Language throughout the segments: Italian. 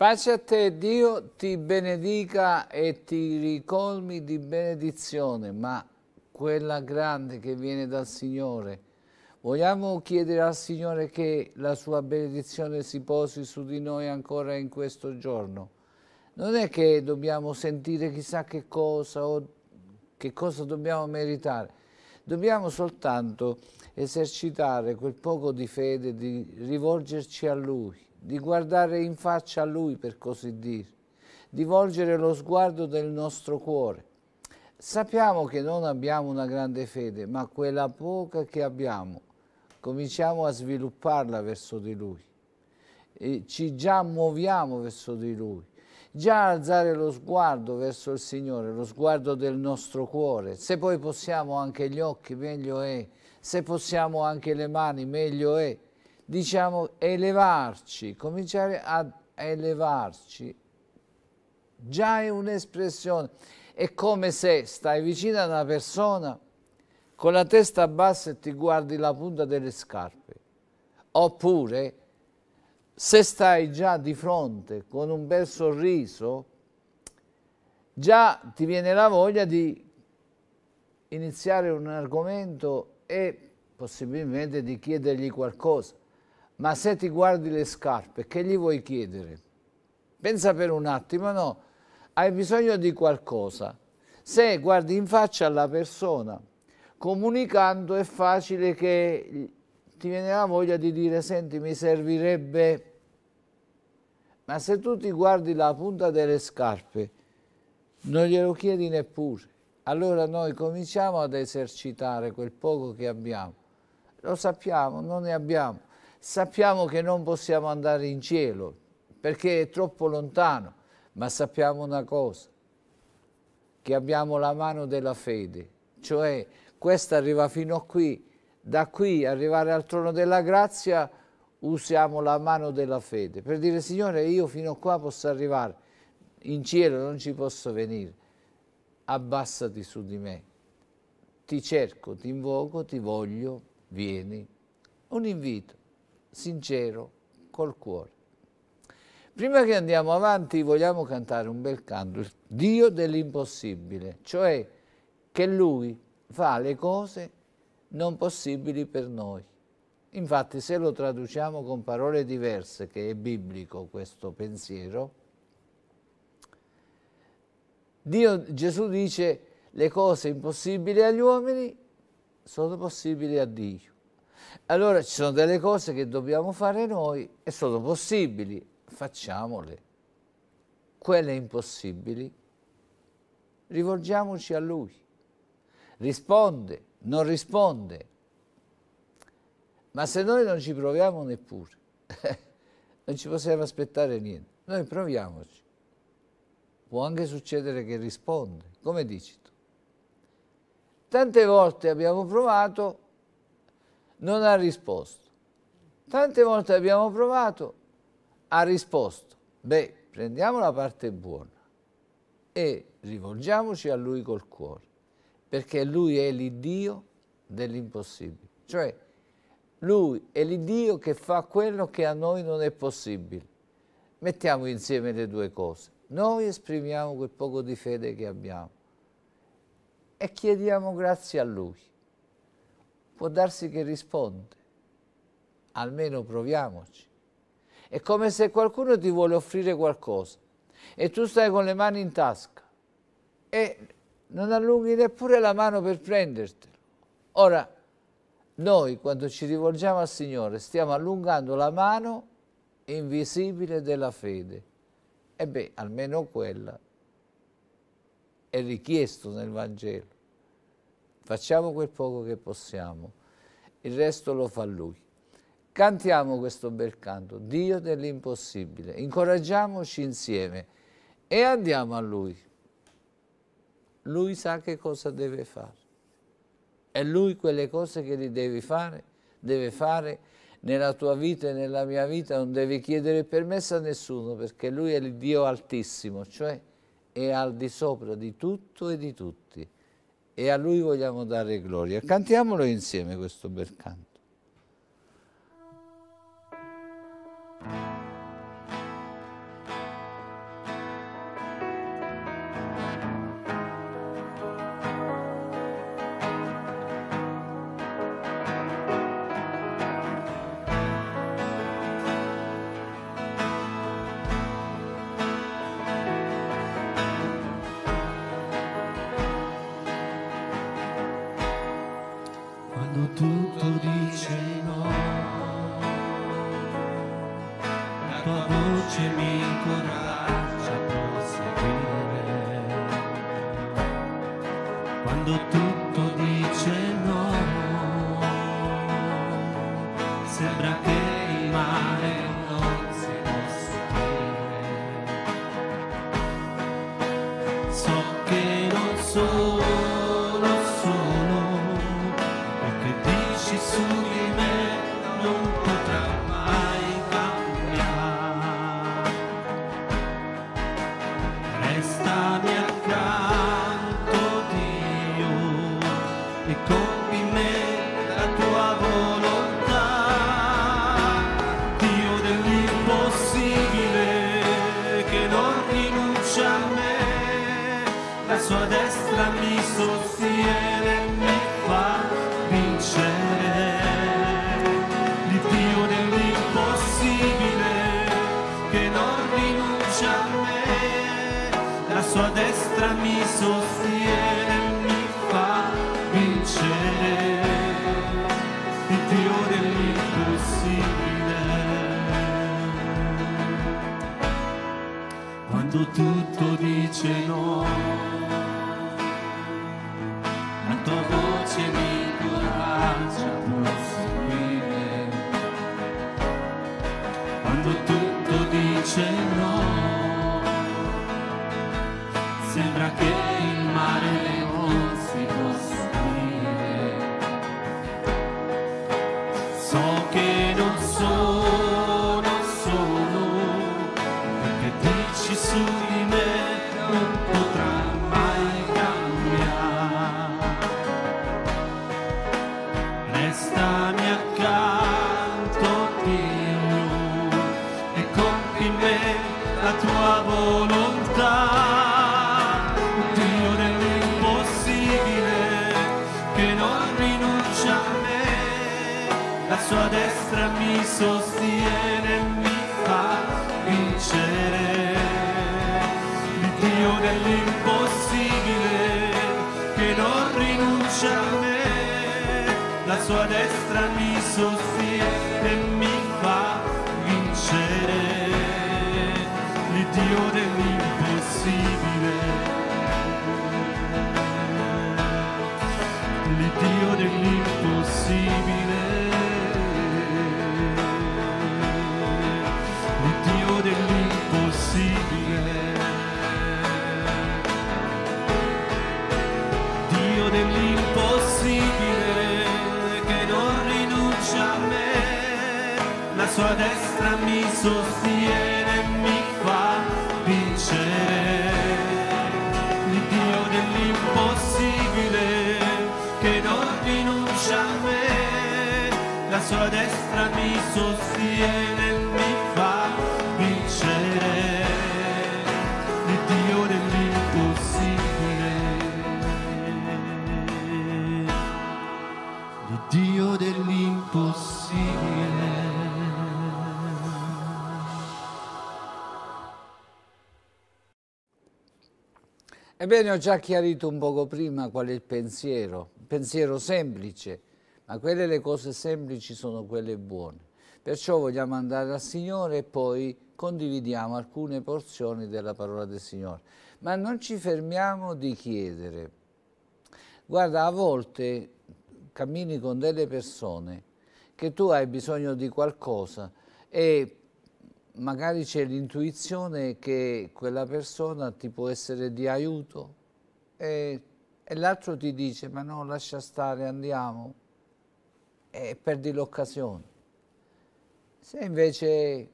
Pace a te, Dio ti benedica e ti ricolmi di benedizione, ma quella grande che viene dal Signore. Vogliamo chiedere al Signore che la sua benedizione si posi su di noi ancora in questo giorno. Non è che dobbiamo sentire chissà che cosa o che cosa dobbiamo meritare. Dobbiamo soltanto esercitare quel poco di fede, di rivolgerci a Lui di guardare in faccia a Lui, per così dire, di volgere lo sguardo del nostro cuore. Sappiamo che non abbiamo una grande fede, ma quella poca che abbiamo, cominciamo a svilupparla verso di Lui. E ci già muoviamo verso di Lui. Già alzare lo sguardo verso il Signore, lo sguardo del nostro cuore. Se poi possiamo anche gli occhi, meglio è. Se possiamo anche le mani, meglio è diciamo, elevarci, cominciare a elevarci, già è un'espressione. È come se stai vicino a una persona con la testa bassa e ti guardi la punta delle scarpe. Oppure, se stai già di fronte con un bel sorriso, già ti viene la voglia di iniziare un argomento e possibilmente di chiedergli qualcosa ma se ti guardi le scarpe, che gli vuoi chiedere? Pensa per un attimo, no? Hai bisogno di qualcosa. Se guardi in faccia alla persona, comunicando è facile che ti viene la voglia di dire senti mi servirebbe ma se tu ti guardi la punta delle scarpe non glielo chiedi neppure allora noi cominciamo ad esercitare quel poco che abbiamo lo sappiamo non ne abbiamo Sappiamo che non possiamo andare in cielo perché è troppo lontano, ma sappiamo una cosa, che abbiamo la mano della fede, cioè questa arriva fino a qui, da qui arrivare al trono della grazia usiamo la mano della fede per dire Signore io fino a qua posso arrivare, in cielo non ci posso venire, abbassati su di me, ti cerco, ti invoco, ti voglio, vieni. Un invito sincero, col cuore. Prima che andiamo avanti vogliamo cantare un bel canto, il Dio dell'impossibile, cioè che Lui fa le cose non possibili per noi. Infatti se lo traduciamo con parole diverse, che è biblico questo pensiero, Dio, Gesù dice le cose impossibili agli uomini sono possibili a Dio. Allora ci sono delle cose che dobbiamo fare noi e sono possibili, facciamole. Quelle impossibili, rivolgiamoci a Lui. Risponde, non risponde. Ma se noi non ci proviamo neppure, non ci possiamo aspettare niente. Noi proviamoci. Può anche succedere che risponde, come dici tu. Tante volte abbiamo provato non ha risposto. Tante volte abbiamo provato, ha risposto. Beh, prendiamo la parte buona e rivolgiamoci a Lui col cuore, perché Lui è l'Iddio dell'impossibile. Cioè, Lui è l'Iddio che fa quello che a noi non è possibile. Mettiamo insieme le due cose. Noi esprimiamo quel poco di fede che abbiamo e chiediamo grazie a Lui può darsi che risponde. Almeno proviamoci. È come se qualcuno ti vuole offrire qualcosa e tu stai con le mani in tasca e non allunghi neppure la mano per prendertelo. Ora, noi quando ci rivolgiamo al Signore stiamo allungando la mano invisibile della fede. E beh, almeno quella è richiesto nel Vangelo. Facciamo quel poco che possiamo, il resto lo fa Lui. Cantiamo questo bel canto, Dio dell'impossibile, incoraggiamoci insieme e andiamo a Lui. Lui sa che cosa deve fare. È Lui quelle cose che gli devi fare, deve fare nella tua vita e nella mia vita non devi chiedere permesso a nessuno perché Lui è il Dio altissimo, cioè è al di sopra di tutto e di tutti e a Lui vogliamo dare gloria. Cantiamolo insieme questo bel canto. rinuncia a me, la sua destra mi sostiene e mi fa vincere. L'Iddio dell'impossibile che non rinuncia a me, la sua destra mi sostiene. Ebbene, ho già chiarito un poco prima qual è il pensiero, il pensiero semplice, ma quelle le cose semplici sono quelle buone. Perciò vogliamo andare al Signore e poi condividiamo alcune porzioni della parola del Signore. Ma non ci fermiamo di chiedere. Guarda, a volte cammini con delle persone che tu hai bisogno di qualcosa e magari c'è l'intuizione che quella persona ti può essere di aiuto e, e l'altro ti dice ma no lascia stare andiamo e perdi l'occasione se invece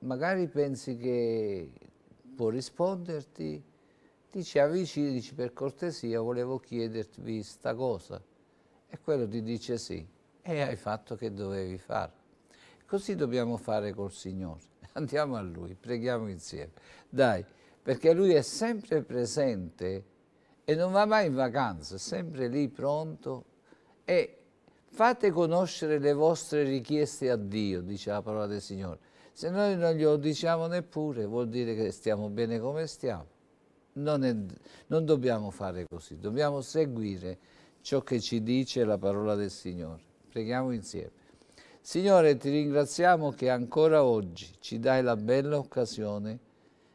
magari pensi che può risponderti ti ci avvicini dici per cortesia volevo chiederti questa cosa e quello ti dice sì e hai fatto che dovevi fare Così dobbiamo fare col Signore. Andiamo a Lui, preghiamo insieme. Dai, perché Lui è sempre presente e non va mai in vacanza, è sempre lì pronto. E fate conoscere le vostre richieste a Dio, dice la parola del Signore. Se noi non glielo diciamo neppure, vuol dire che stiamo bene come stiamo. Non, è, non dobbiamo fare così, dobbiamo seguire ciò che ci dice la parola del Signore. Preghiamo insieme. Signore, ti ringraziamo che ancora oggi ci dai la bella occasione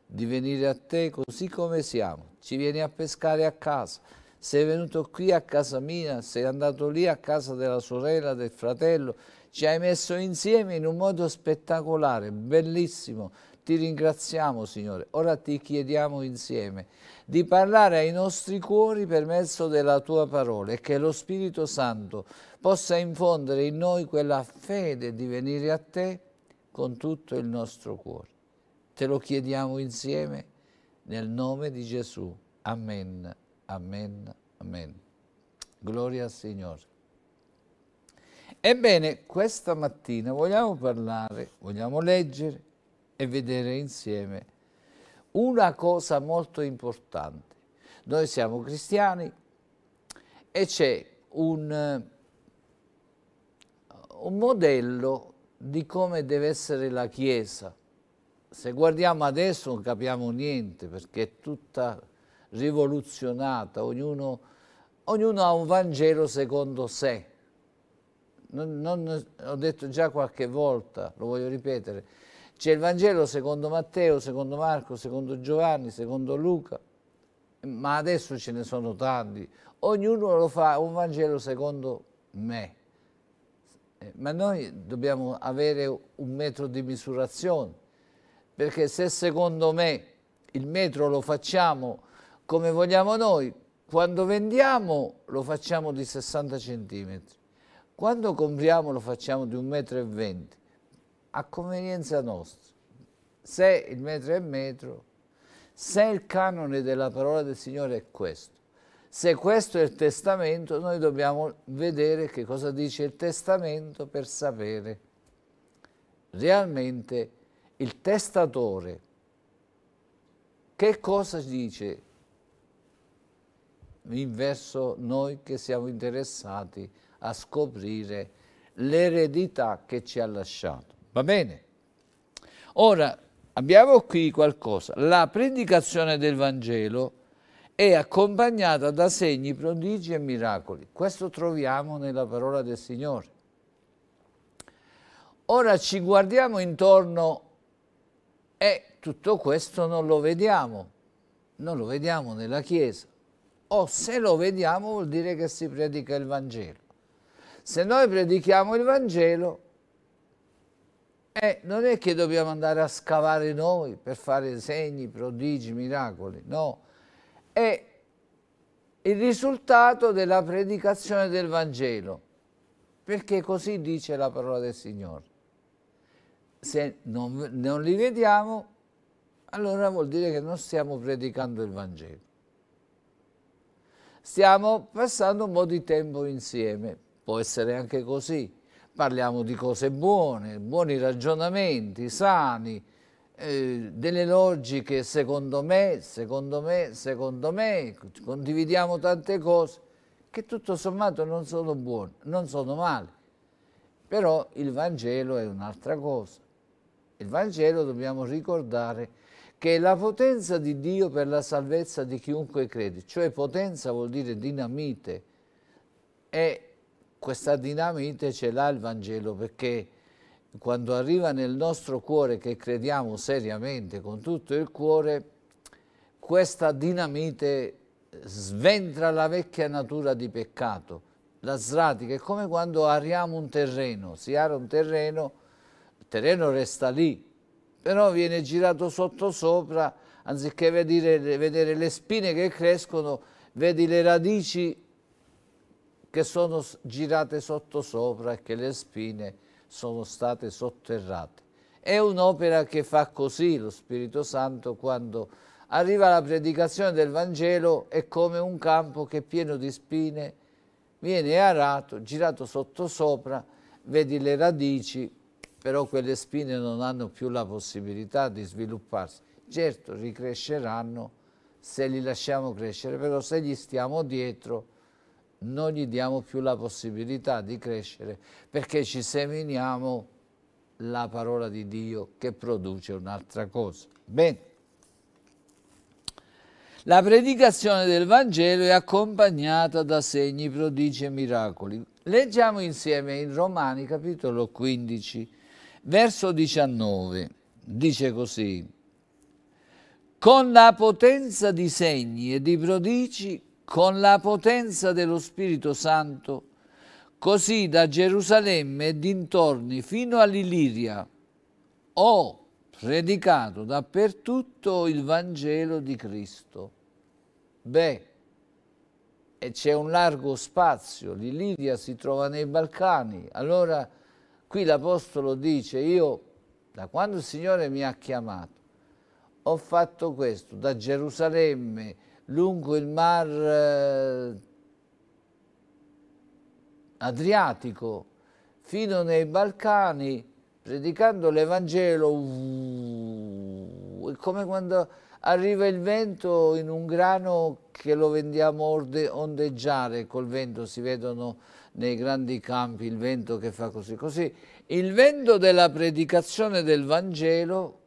di venire a te così come siamo. Ci vieni a pescare a casa. Sei venuto qui a casa mia, sei andato lì a casa della sorella, del fratello. Ci hai messo insieme in un modo spettacolare, bellissimo. Ti ringraziamo Signore, ora ti chiediamo insieme di parlare ai nostri cuori per mezzo della tua parola e che lo Spirito Santo possa infondere in noi quella fede di venire a te con tutto il nostro cuore. Te lo chiediamo insieme nel nome di Gesù. Amen, amen, amen. Gloria al Signore. Ebbene, questa mattina vogliamo parlare, vogliamo leggere e vedere insieme una cosa molto importante. Noi siamo cristiani e c'è un, eh, un modello di come deve essere la Chiesa. Se guardiamo adesso non capiamo niente perché è tutta rivoluzionata, ognuno, ognuno ha un Vangelo secondo sé. Non, non, ho detto già qualche volta, lo voglio ripetere, c'è il Vangelo secondo Matteo, secondo Marco, secondo Giovanni, secondo Luca, ma adesso ce ne sono tanti. Ognuno lo fa un Vangelo secondo me. Eh, ma noi dobbiamo avere un metro di misurazione, perché se secondo me il metro lo facciamo come vogliamo noi, quando vendiamo lo facciamo di 60 centimetri, quando compriamo lo facciamo di 1,20 m, a convenienza nostra. Se il metro è metro, se il canone della parola del Signore è questo, se questo è il testamento, noi dobbiamo vedere che cosa dice il testamento per sapere realmente il testatore che cosa dice verso noi che siamo interessati a scoprire l'eredità che ci ha lasciato. Va bene? Ora, abbiamo qui qualcosa. La predicazione del Vangelo è accompagnata da segni, prodigi e miracoli. Questo troviamo nella parola del Signore. Ora ci guardiamo intorno e tutto questo non lo vediamo, non lo vediamo nella Chiesa. O se lo vediamo vuol dire che si predica il Vangelo. Se noi predichiamo il Vangelo eh, non è che dobbiamo andare a scavare noi per fare segni, prodigi, miracoli, no. È il risultato della predicazione del Vangelo, perché così dice la parola del Signore. Se non, non li vediamo, allora vuol dire che non stiamo predicando il Vangelo. Stiamo passando un po' di tempo insieme, può essere anche così, parliamo di cose buone, buoni ragionamenti, sani, eh, delle logiche secondo me, secondo me, secondo me, condividiamo tante cose che tutto sommato non sono buone, non sono male. Però il Vangelo è un'altra cosa. Il Vangelo dobbiamo ricordare che è la potenza di Dio per la salvezza di chiunque crede, cioè potenza vuol dire dinamite, è questa dinamite ce l'ha il Vangelo perché quando arriva nel nostro cuore che crediamo seriamente con tutto il cuore, questa dinamite sventra la vecchia natura di peccato, la sradica. È come quando ariamo un terreno, si ara un terreno, il terreno resta lì, però viene girato sotto sopra, anziché vedere, vedere le spine che crescono, vedi le radici che sono girate sottosopra e che le spine sono state sotterrate. È un'opera che fa così lo Spirito Santo quando arriva la predicazione del Vangelo, è come un campo che è pieno di spine, viene arato, girato sottosopra, vedi le radici, però quelle spine non hanno più la possibilità di svilupparsi. Certo, ricresceranno se li lasciamo crescere, però se gli stiamo dietro non gli diamo più la possibilità di crescere perché ci seminiamo la parola di Dio che produce un'altra cosa. Bene. La predicazione del Vangelo è accompagnata da segni, prodigi e miracoli. Leggiamo insieme in Romani capitolo 15, verso 19. Dice così, con la potenza di segni e di prodigi con la potenza dello Spirito Santo, così da Gerusalemme e dintorni fino all'Iliria, ho predicato dappertutto il Vangelo di Cristo. Beh, e c'è un largo spazio, l'Iliria si trova nei Balcani, allora qui l'Apostolo dice, io da quando il Signore mi ha chiamato, ho fatto questo, da Gerusalemme, lungo il mar eh, Adriatico fino nei Balcani predicando l'Evangelo è come quando arriva il vento in un grano che lo vendiamo ondeggiare col vento si vedono nei grandi campi il vento che fa così così il vento della predicazione del Vangelo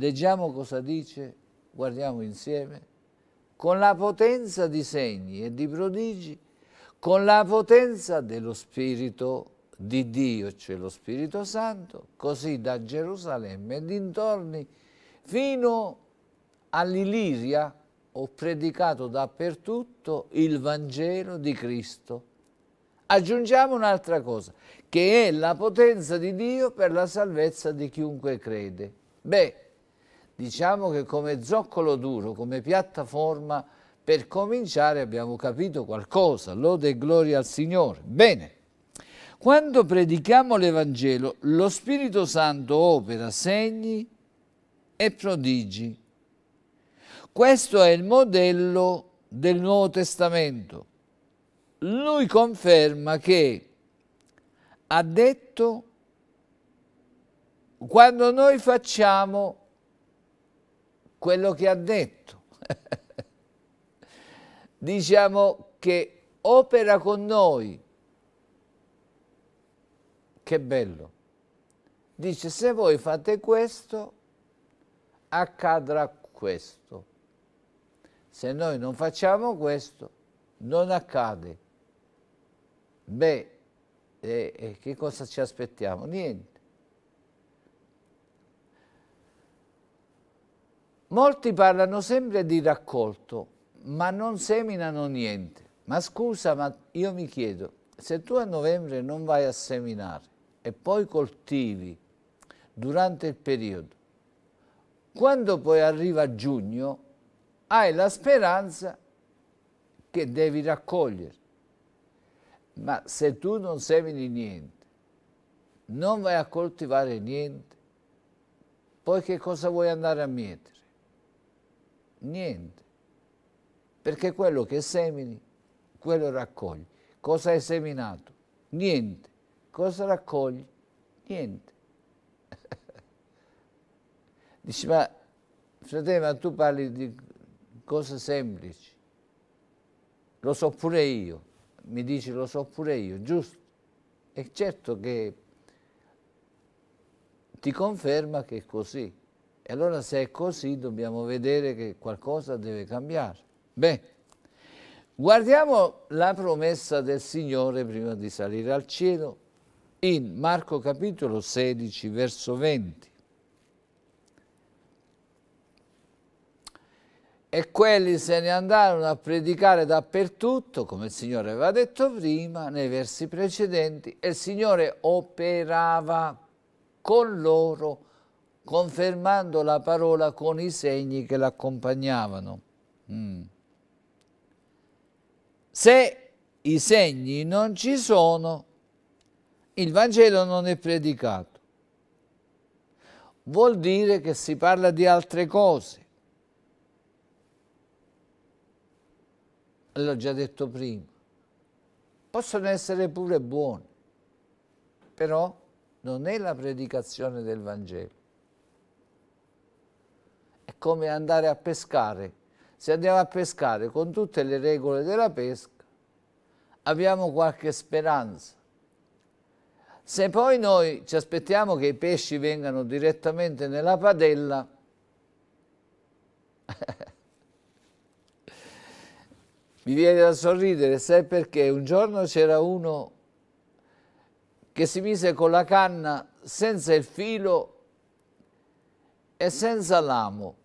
Leggiamo cosa dice, guardiamo insieme. Con la potenza di segni e di prodigi, con la potenza dello Spirito di Dio, cioè lo Spirito Santo, così da Gerusalemme e dintorni fino all'Iliria ho predicato dappertutto il Vangelo di Cristo. Aggiungiamo un'altra cosa, che è la potenza di Dio per la salvezza di chiunque crede. Beh, diciamo che come zoccolo duro, come piattaforma, per cominciare abbiamo capito qualcosa, lode e gloria al Signore. Bene, quando predichiamo l'Evangelo, lo Spirito Santo opera segni e prodigi. Questo è il modello del Nuovo Testamento. Lui conferma che ha detto quando noi facciamo quello che ha detto. diciamo che opera con noi. Che bello. Dice, se voi fate questo, accadrà questo. Se noi non facciamo questo, non accade. Beh, eh, che cosa ci aspettiamo? Niente. Molti parlano sempre di raccolto, ma non seminano niente. Ma scusa, ma io mi chiedo, se tu a novembre non vai a seminare e poi coltivi durante il periodo, quando poi arriva giugno hai la speranza che devi raccogliere. Ma se tu non semini niente, non vai a coltivare niente, poi che cosa vuoi andare a mietere? Niente. Perché quello che semini, quello raccogli. Cosa hai seminato? Niente. Cosa raccogli? Niente. Dici, ma fratello, ma tu parli di cose semplici. Lo so pure io. Mi dici lo so pure io, giusto? E certo che ti conferma che è così. E allora se è così dobbiamo vedere che qualcosa deve cambiare. Beh, guardiamo la promessa del Signore prima di salire al cielo in Marco capitolo 16 verso 20. E quelli se ne andarono a predicare dappertutto, come il Signore aveva detto prima, nei versi precedenti, e il Signore operava con loro confermando la parola con i segni che l'accompagnavano. Mm. Se i segni non ci sono, il Vangelo non è predicato. Vuol dire che si parla di altre cose. L'ho già detto prima. Possono essere pure buoni, però non è la predicazione del Vangelo. È come andare a pescare. Se andiamo a pescare con tutte le regole della pesca, abbiamo qualche speranza. Se poi noi ci aspettiamo che i pesci vengano direttamente nella padella, mi viene da sorridere, sai perché? Un giorno c'era uno che si mise con la canna senza il filo e senza l'amo.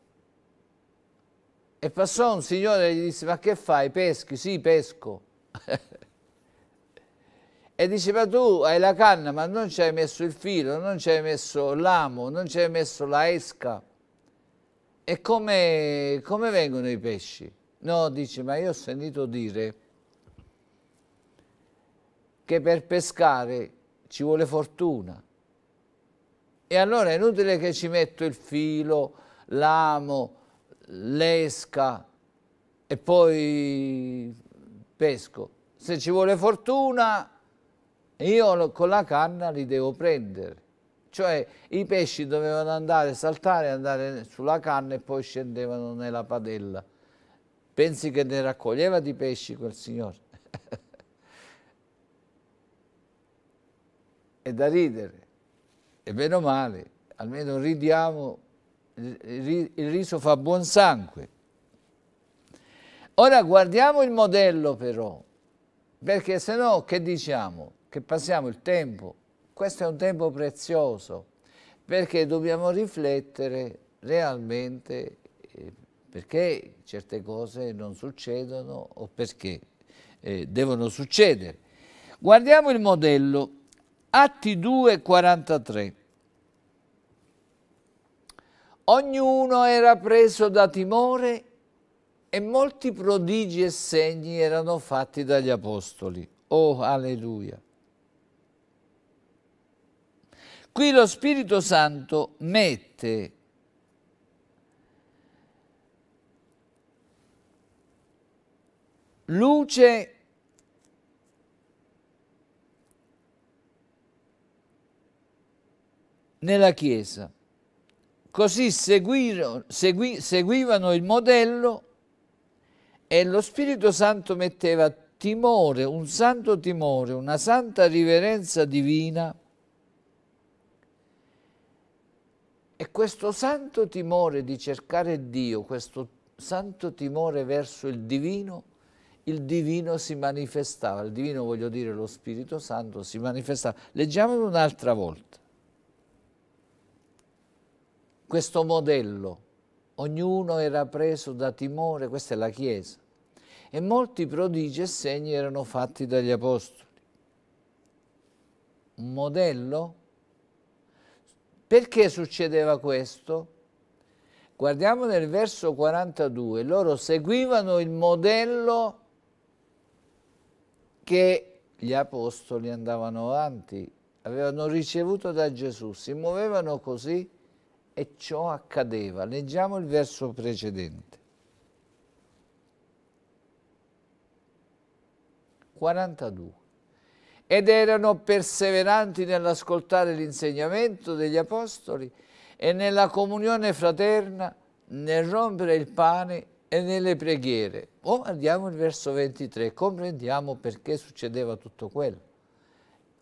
E passò un signore e gli disse, ma che fai, peschi? Sì, pesco. e diceva, tu hai la canna, ma non ci hai messo il filo, non ci hai messo l'amo, non ci hai messo la esca. E come, come vengono i pesci? No, dice, ma io ho sentito dire che per pescare ci vuole fortuna. E allora è inutile che ci metto il filo, l'amo, l'esca e poi pesco. Se ci vuole fortuna, io con la canna li devo prendere. Cioè i pesci dovevano andare, saltare, andare sulla canna e poi scendevano nella padella. Pensi che ne raccoglieva di pesci quel signore? È da ridere. E meno male, almeno ridiamo il riso fa buon sangue. Ora guardiamo il modello però, perché se no che diciamo? Che passiamo il tempo, questo è un tempo prezioso, perché dobbiamo riflettere realmente eh, perché certe cose non succedono o perché eh, devono succedere. Guardiamo il modello, Atti 2, 43. Ognuno era preso da timore e molti prodigi e segni erano fatti dagli apostoli. Oh, alleluia! Qui lo Spirito Santo mette luce nella Chiesa. Così seguirono, segui, seguivano il modello e lo Spirito Santo metteva timore, un santo timore, una santa riverenza divina. E questo santo timore di cercare Dio, questo santo timore verso il divino, il divino si manifestava, il divino voglio dire lo Spirito Santo si manifestava. Leggiamolo un'altra volta questo modello. Ognuno era preso da timore, questa è la Chiesa. E molti prodigi e segni erano fatti dagli apostoli. Un modello? Perché succedeva questo? Guardiamo nel verso 42, loro seguivano il modello che gli apostoli andavano avanti, avevano ricevuto da Gesù, si muovevano così e ciò accadeva. Leggiamo il verso precedente. 42. Ed erano perseveranti nell'ascoltare l'insegnamento degli apostoli e nella comunione fraterna, nel rompere il pane e nelle preghiere. O oh, andiamo al verso 23, comprendiamo perché succedeva tutto quello.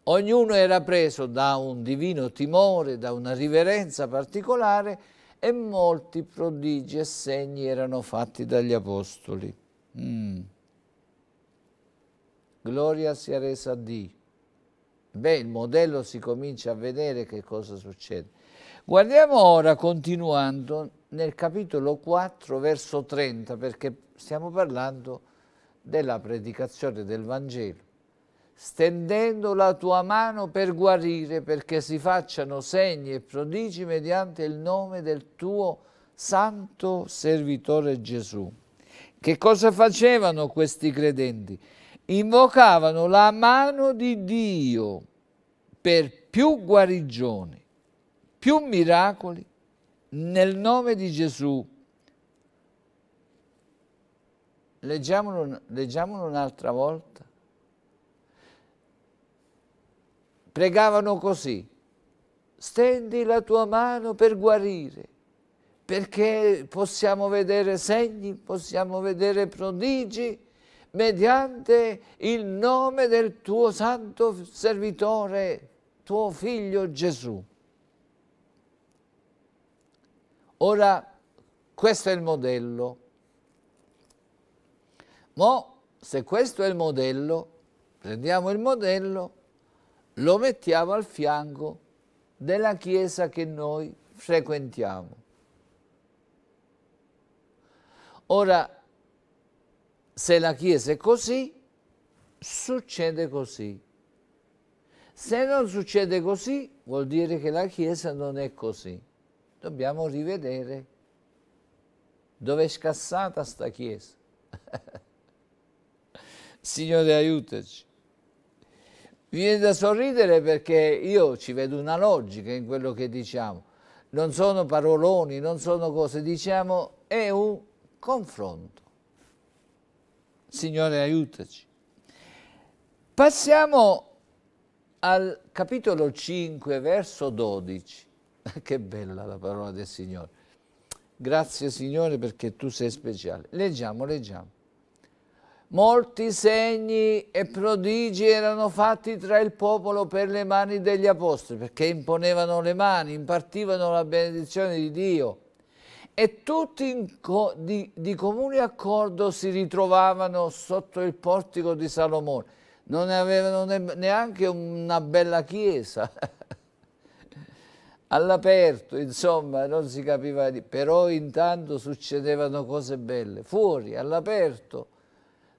Ognuno era preso da un divino timore, da una riverenza particolare e molti prodigi e segni erano fatti dagli apostoli. Mm. Gloria sia resa a Dio. Beh, il modello si comincia a vedere che cosa succede. Guardiamo ora, continuando, nel capitolo 4, verso 30, perché stiamo parlando della predicazione del Vangelo stendendo la tua mano per guarire, perché si facciano segni e prodigi mediante il nome del tuo santo servitore Gesù. Che cosa facevano questi credenti? Invocavano la mano di Dio per più guarigioni, più miracoli nel nome di Gesù. Leggiamolo, leggiamolo un'altra volta. pregavano così, stendi la tua mano per guarire, perché possiamo vedere segni, possiamo vedere prodigi, mediante il nome del tuo santo servitore, tuo figlio Gesù. Ora, questo è il modello. Mo, se questo è il modello, prendiamo il modello lo mettiamo al fianco della chiesa che noi frequentiamo. Ora, se la chiesa è così, succede così. Se non succede così, vuol dire che la chiesa non è così. Dobbiamo rivedere dove è scassata sta chiesa. Signore, aiutaci. Mi viene da sorridere perché io ci vedo una logica in quello che diciamo. Non sono paroloni, non sono cose, diciamo, è un confronto. Signore, aiutaci. Passiamo al capitolo 5, verso 12. Che bella la parola del Signore. Grazie Signore perché tu sei speciale. Leggiamo, leggiamo. Molti segni e prodigi erano fatti tra il popolo per le mani degli apostoli, perché imponevano le mani, impartivano la benedizione di Dio. E tutti co di, di comune accordo si ritrovavano sotto il portico di Salomone. Non avevano ne neanche una bella chiesa. All'aperto, insomma, non si capiva. di... Però intanto succedevano cose belle. Fuori, all'aperto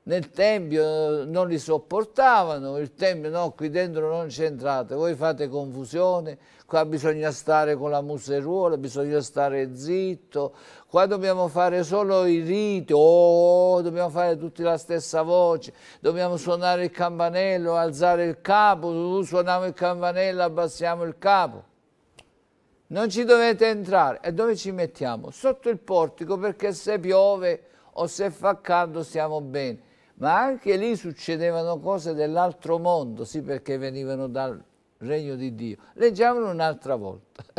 nel Tempio eh, non li sopportavano, il Tempio no, qui dentro non c'entrate, voi fate confusione, qua bisogna stare con la museruola, bisogna stare zitto, qua dobbiamo fare solo i riti, oh, dobbiamo fare tutti la stessa voce, dobbiamo suonare il campanello, alzare il capo, suoniamo il campanello, abbassiamo il capo. Non ci dovete entrare. E dove ci mettiamo? Sotto il portico perché se piove o se fa caldo stiamo bene ma anche lì succedevano cose dell'altro mondo, sì perché venivano dal regno di Dio. Leggiamolo un'altra volta.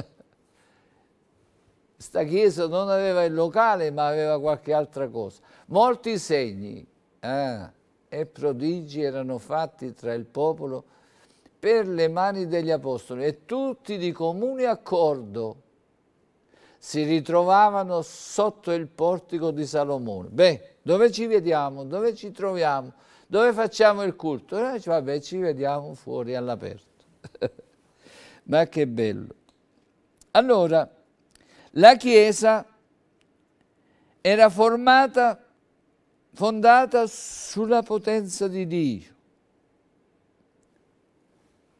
Sta chiesa non aveva il locale, ma aveva qualche altra cosa. Molti segni ah, e prodigi erano fatti tra il popolo per le mani degli apostoli e tutti di comune accordo si ritrovavano sotto il portico di Salomone. Beh, dove ci vediamo? Dove ci troviamo? Dove facciamo il culto? E dice, vabbè, ci vediamo fuori all'aperto. Ma che bello. Allora, la Chiesa era formata, fondata sulla potenza di Dio.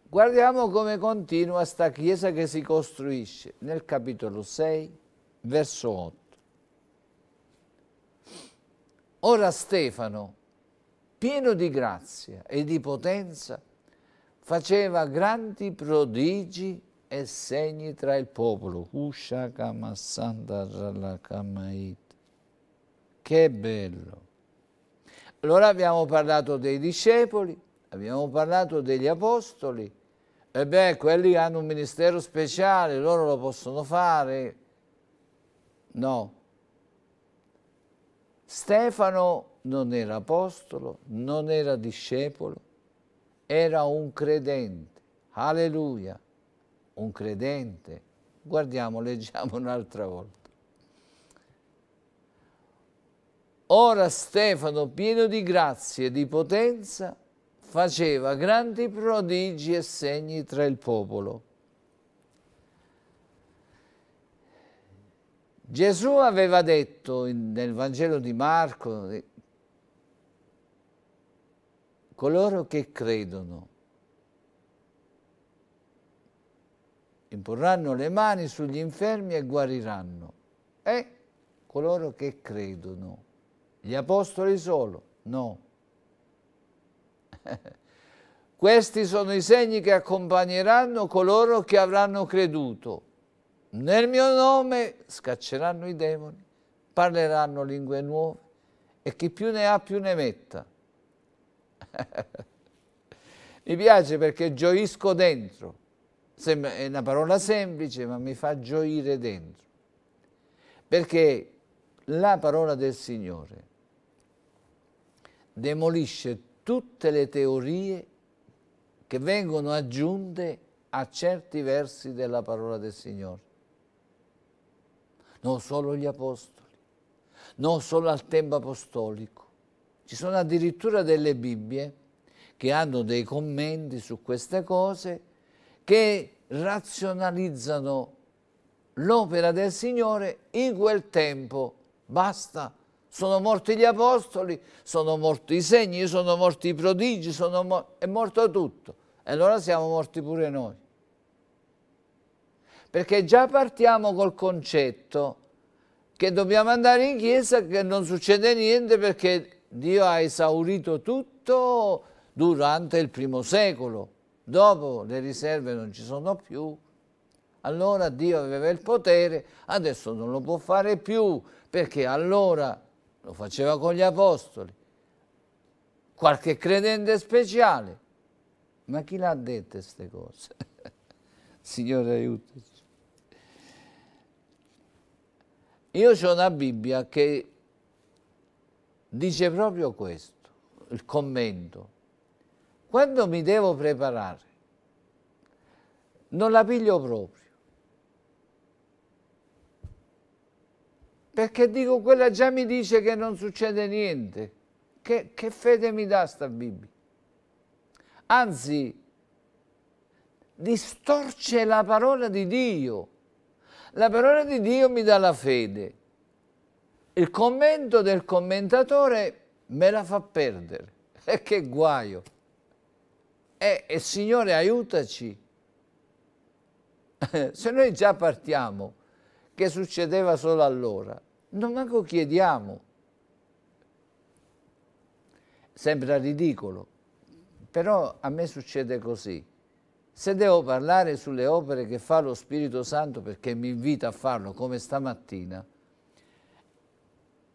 Guardiamo come continua sta chiesa che si costruisce nel capitolo 6, verso 8. Ora Stefano, pieno di grazia e di potenza, faceva grandi prodigi e segni tra il popolo. Che bello! Allora abbiamo parlato dei discepoli, abbiamo parlato degli apostoli, e beh, quelli hanno un ministero speciale, loro lo possono fare. No, Stefano non era apostolo, non era discepolo, era un credente, alleluia, un credente. Guardiamo, leggiamo un'altra volta. Ora Stefano, pieno di grazia e di potenza, faceva grandi prodigi e segni tra il popolo. Gesù aveva detto nel Vangelo di Marco, eh, coloro che credono imporranno le mani sugli infermi e guariranno. E coloro che credono. Gli apostoli solo? No. Questi sono i segni che accompagneranno coloro che avranno creduto nel mio nome scacceranno i demoni, parleranno lingue nuove e chi più ne ha più ne metta. mi piace perché gioisco dentro, è una parola semplice ma mi fa gioire dentro, perché la parola del Signore demolisce tutte le teorie che vengono aggiunte a certi versi della parola del Signore non solo gli apostoli, non solo al tempo apostolico. Ci sono addirittura delle Bibbie che hanno dei commenti su queste cose che razionalizzano l'opera del Signore in quel tempo. Basta. Sono morti gli apostoli, sono morti i segni, sono morti i prodigi, mo è morto tutto. E allora siamo morti pure noi perché già partiamo col concetto che dobbiamo andare in chiesa che non succede niente perché Dio ha esaurito tutto durante il primo secolo. Dopo le riserve non ci sono più. Allora Dio aveva il potere, adesso non lo può fare più, perché allora lo faceva con gli apostoli. Qualche credente speciale. Ma chi l'ha detto queste cose? Signore aiutaci. Io ho una Bibbia che dice proprio questo, il commento. Quando mi devo preparare, non la piglio proprio. Perché dico, quella già mi dice che non succede niente. Che, che fede mi dà sta Bibbia? Anzi, distorce la parola di Dio la parola di Dio mi dà la fede. Il commento del commentatore me la fa perdere. E eh, che guaio. E eh, eh, Signore aiutaci. Se noi già partiamo, che succedeva solo allora, non manco chiediamo. Sembra ridicolo, però a me succede così. Se devo parlare sulle opere che fa lo Spirito Santo perché mi invita a farlo come stamattina,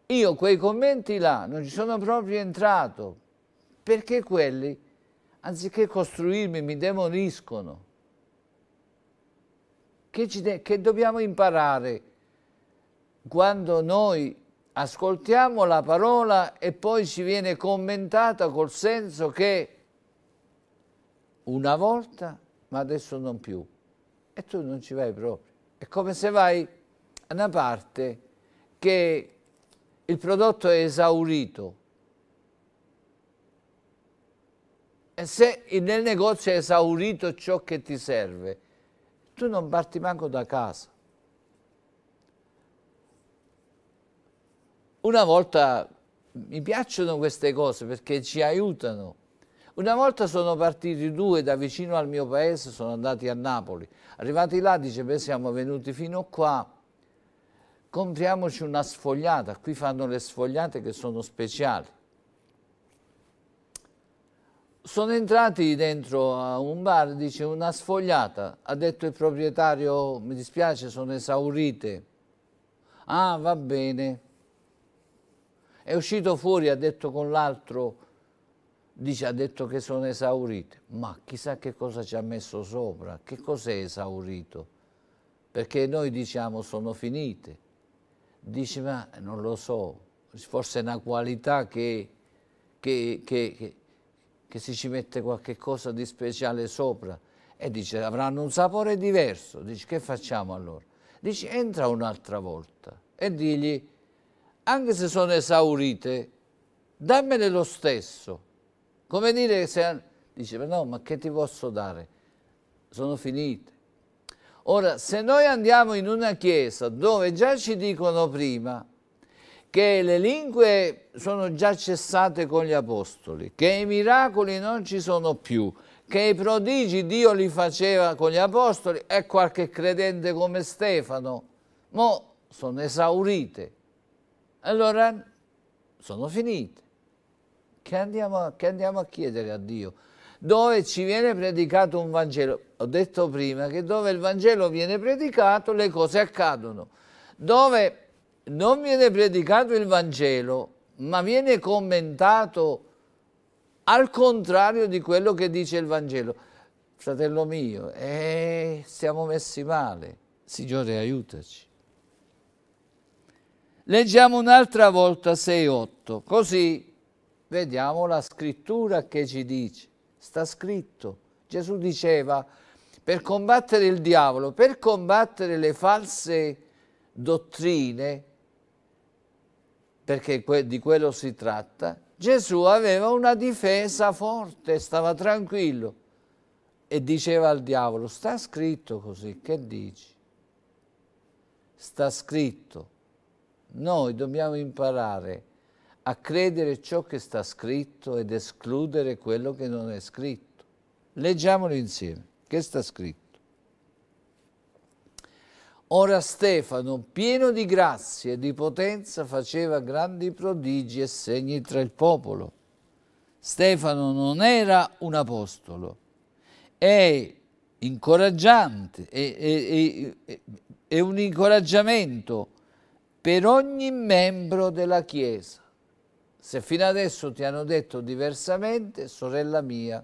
io quei commenti là non ci sono proprio entrato perché quelli, anziché costruirmi, mi demoliscono. Che, de che dobbiamo imparare quando noi ascoltiamo la parola e poi ci viene commentata col senso che una volta ma adesso non più. E tu non ci vai proprio. È come se vai a una parte che il prodotto è esaurito. E se nel negozio è esaurito ciò che ti serve, tu non parti manco da casa. Una volta mi piacciono queste cose perché ci aiutano una volta sono partiti due da vicino al mio paese, sono andati a Napoli. Arrivati là dice, beh siamo venuti fino qua, compriamoci una sfogliata, qui fanno le sfogliate che sono speciali. Sono entrati dentro a un bar, dice una sfogliata, ha detto il proprietario, mi dispiace sono esaurite. Ah va bene. È uscito fuori, ha detto con l'altro, dice ha detto che sono esaurite, ma chissà che cosa ci ha messo sopra, che cos'è esaurito? Perché noi diciamo sono finite, dice ma non lo so, forse è una qualità che, che, che, che si ci mette qualche cosa di speciale sopra e dice avranno un sapore diverso, dice che facciamo allora? Dice entra un'altra volta e digli anche se sono esaurite dammele lo stesso come dire che se... Diceva, no, ma che ti posso dare? Sono finite. Ora, se noi andiamo in una chiesa dove già ci dicono prima che le lingue sono già cessate con gli apostoli, che i miracoli non ci sono più, che i prodigi Dio li faceva con gli apostoli e qualche credente come Stefano, mo sono esaurite. Allora sono finite che andiamo, a, che andiamo a chiedere a Dio? Dove ci viene predicato un Vangelo? Ho detto prima che dove il Vangelo viene predicato le cose accadono. Dove non viene predicato il Vangelo, ma viene commentato al contrario di quello che dice il Vangelo. Fratello mio, eh, siamo messi male. Signore, aiutaci. Leggiamo un'altra volta 6-8, così vediamo la scrittura che ci dice. Sta scritto. Gesù diceva, per combattere il diavolo, per combattere le false dottrine, perché di quello si tratta, Gesù aveva una difesa forte, stava tranquillo e diceva al diavolo, sta scritto così, che dici? Sta scritto, noi dobbiamo imparare a a credere ciò che sta scritto ed escludere quello che non è scritto. Leggiamolo insieme. Che sta scritto? Ora Stefano, pieno di grazia e di potenza, faceva grandi prodigi e segni tra il popolo. Stefano non era un apostolo, è incoraggiante, è, è, è, è un incoraggiamento per ogni membro della Chiesa. Se fino adesso ti hanno detto diversamente, sorella mia,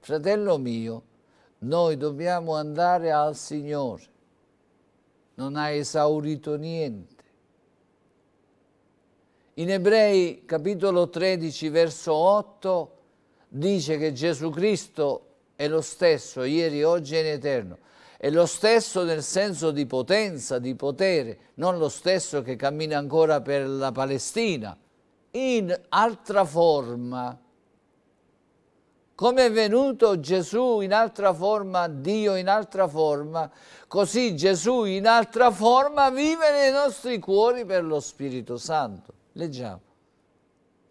fratello mio, noi dobbiamo andare al Signore. Non hai esaurito niente. In Ebrei capitolo 13 verso 8 dice che Gesù Cristo è lo stesso ieri, oggi e in eterno. È lo stesso nel senso di potenza, di potere, non lo stesso che cammina ancora per la Palestina, in altra forma, come è venuto Gesù in altra forma, Dio in altra forma, così Gesù in altra forma vive nei nostri cuori per lo Spirito Santo. Leggiamo.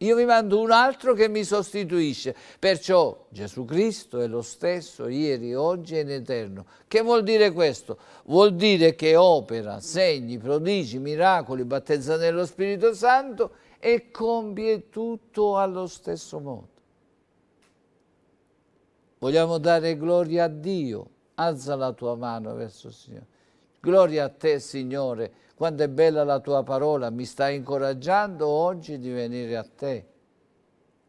Io vi mando un altro che mi sostituisce. Perciò Gesù Cristo è lo stesso ieri, oggi e in eterno. Che vuol dire questo? Vuol dire che opera segni, prodigi, miracoli, battezza nello Spirito Santo e compie tutto allo stesso modo. Vogliamo dare gloria a Dio. Alza la tua mano verso il Signore. Gloria a te, Signore. Quanto è bella la tua parola. Mi stai incoraggiando oggi di venire a te.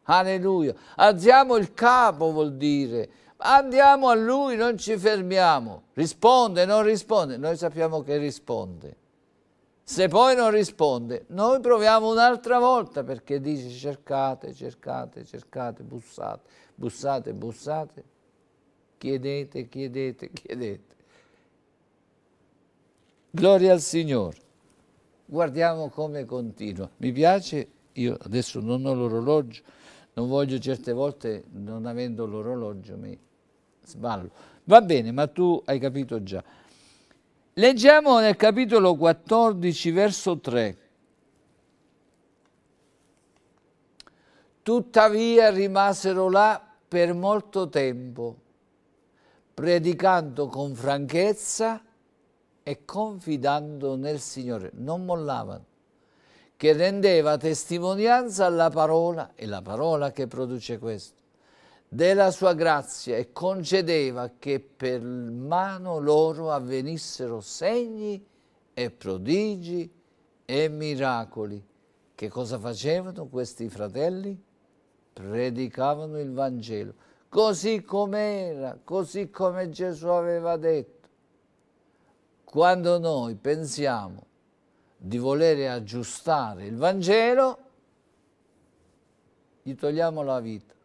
Alleluia. Alziamo il capo vuol dire. Andiamo a Lui, non ci fermiamo. Risponde, non risponde. Noi sappiamo che risponde. Se poi non risponde, noi proviamo un'altra volta perché dice cercate, cercate, cercate, bussate, bussate, bussate, chiedete, chiedete, chiedete. Gloria al Signore. Guardiamo come continua. Mi piace, io adesso non ho l'orologio, non voglio certe volte, non avendo l'orologio, mi sballo. Va bene, ma tu hai capito già. Leggiamo nel capitolo 14, verso 3. Tuttavia rimasero là per molto tempo, predicando con franchezza e confidando nel Signore. Non mollavano, che rendeva testimonianza alla parola, e la parola che produce questo della sua grazia e concedeva che per mano loro avvenissero segni e prodigi e miracoli. Che cosa facevano questi fratelli? Predicavano il Vangelo, così com'era, così come Gesù aveva detto. Quando noi pensiamo di volere aggiustare il Vangelo, gli togliamo la vita.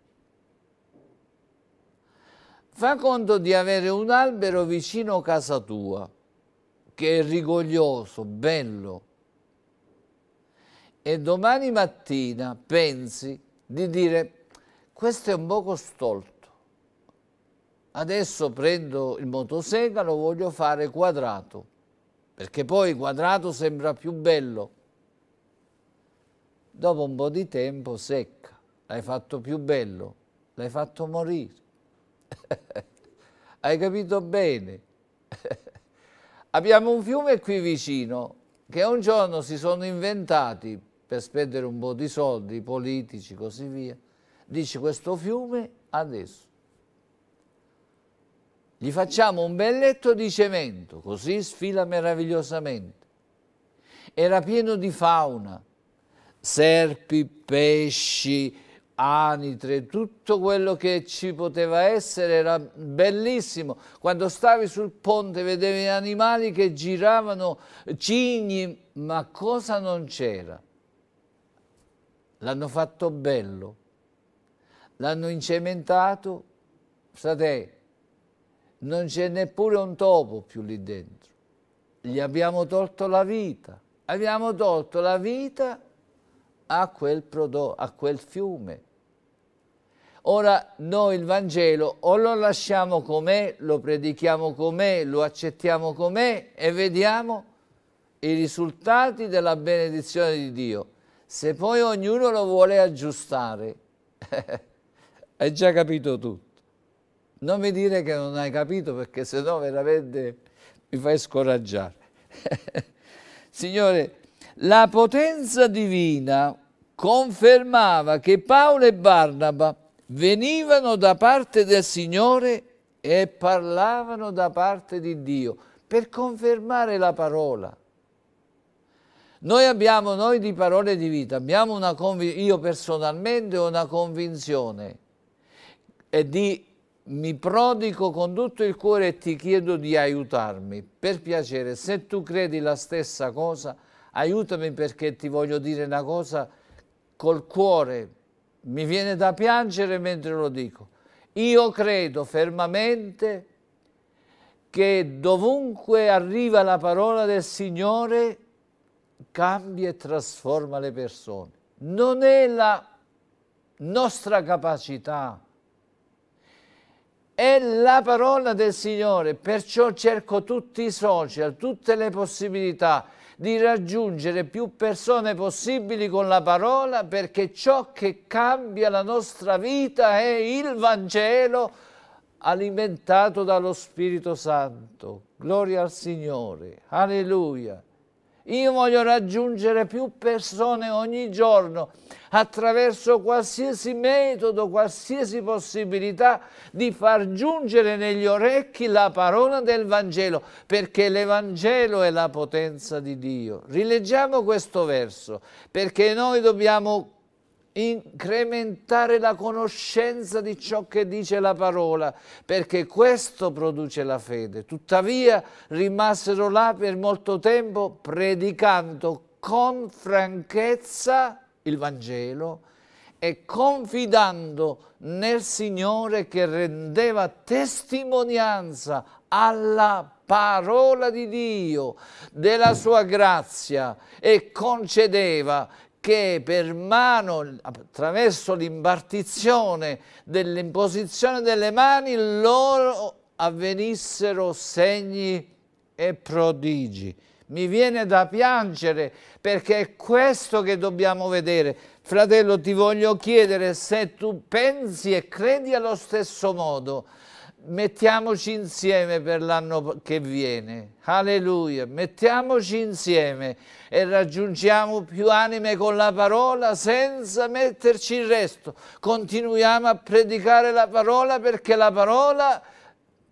Fa conto di avere un albero vicino a casa tua, che è rigoglioso, bello, e domani mattina pensi di dire questo è un poco stolto, adesso prendo il motosega, lo voglio fare quadrato, perché poi quadrato sembra più bello. Dopo un po' di tempo secca, l'hai fatto più bello, l'hai fatto morire. Hai capito bene? Abbiamo un fiume qui vicino che un giorno si sono inventati per spendere un po' di soldi, politici, così via. Dice questo fiume adesso gli facciamo un bel letto di cemento, così sfila meravigliosamente. Era pieno di fauna, serpi, pesci, anitre, tutto quello che ci poteva essere era bellissimo. Quando stavi sul ponte vedevi animali che giravano, cigni, ma cosa non c'era? L'hanno fatto bello, l'hanno incementato, state, non c'è neppure un topo più lì dentro. Gli abbiamo tolto la vita, abbiamo tolto la vita a quel prodotto, a quel fiume. Ora noi il Vangelo o lo lasciamo com'è, lo predichiamo com'è, lo accettiamo com'è e vediamo i risultati della benedizione di Dio. Se poi ognuno lo vuole aggiustare, hai già capito tutto. Non mi dire che non hai capito perché sennò veramente mi fai scoraggiare. Signore, la potenza divina confermava che Paolo e Barnaba venivano da parte del Signore e parlavano da parte di Dio per confermare la parola. Noi abbiamo, noi di parole di vita, abbiamo una io personalmente ho una convinzione e di mi prodico con tutto il cuore e ti chiedo di aiutarmi. Per piacere, se tu credi la stessa cosa, aiutami perché ti voglio dire una cosa col cuore, mi viene da piangere mentre lo dico. Io credo fermamente che dovunque arriva la parola del Signore cambia e trasforma le persone. Non è la nostra capacità, è la parola del Signore, perciò cerco tutti i social, tutte le possibilità di raggiungere più persone possibili con la parola perché ciò che cambia la nostra vita è il Vangelo alimentato dallo Spirito Santo. Gloria al Signore. Alleluia. Io voglio raggiungere più persone ogni giorno attraverso qualsiasi metodo, qualsiasi possibilità di far giungere negli orecchi la parola del Vangelo, perché l'Evangelo è la potenza di Dio. Rileggiamo questo verso, perché noi dobbiamo incrementare la conoscenza di ciò che dice la parola, perché questo produce la fede. Tuttavia rimasero là per molto tempo predicando con franchezza il Vangelo e confidando nel Signore che rendeva testimonianza alla parola di Dio, della sua grazia e concedeva che per mano, attraverso l'impartizione dell'imposizione delle mani, loro avvenissero segni e prodigi. Mi viene da piangere perché è questo che dobbiamo vedere. Fratello, ti voglio chiedere se tu pensi e credi allo stesso modo mettiamoci insieme per l'anno che viene. Alleluia, mettiamoci insieme e raggiungiamo più anime con la parola senza metterci il resto. Continuiamo a predicare la parola perché la parola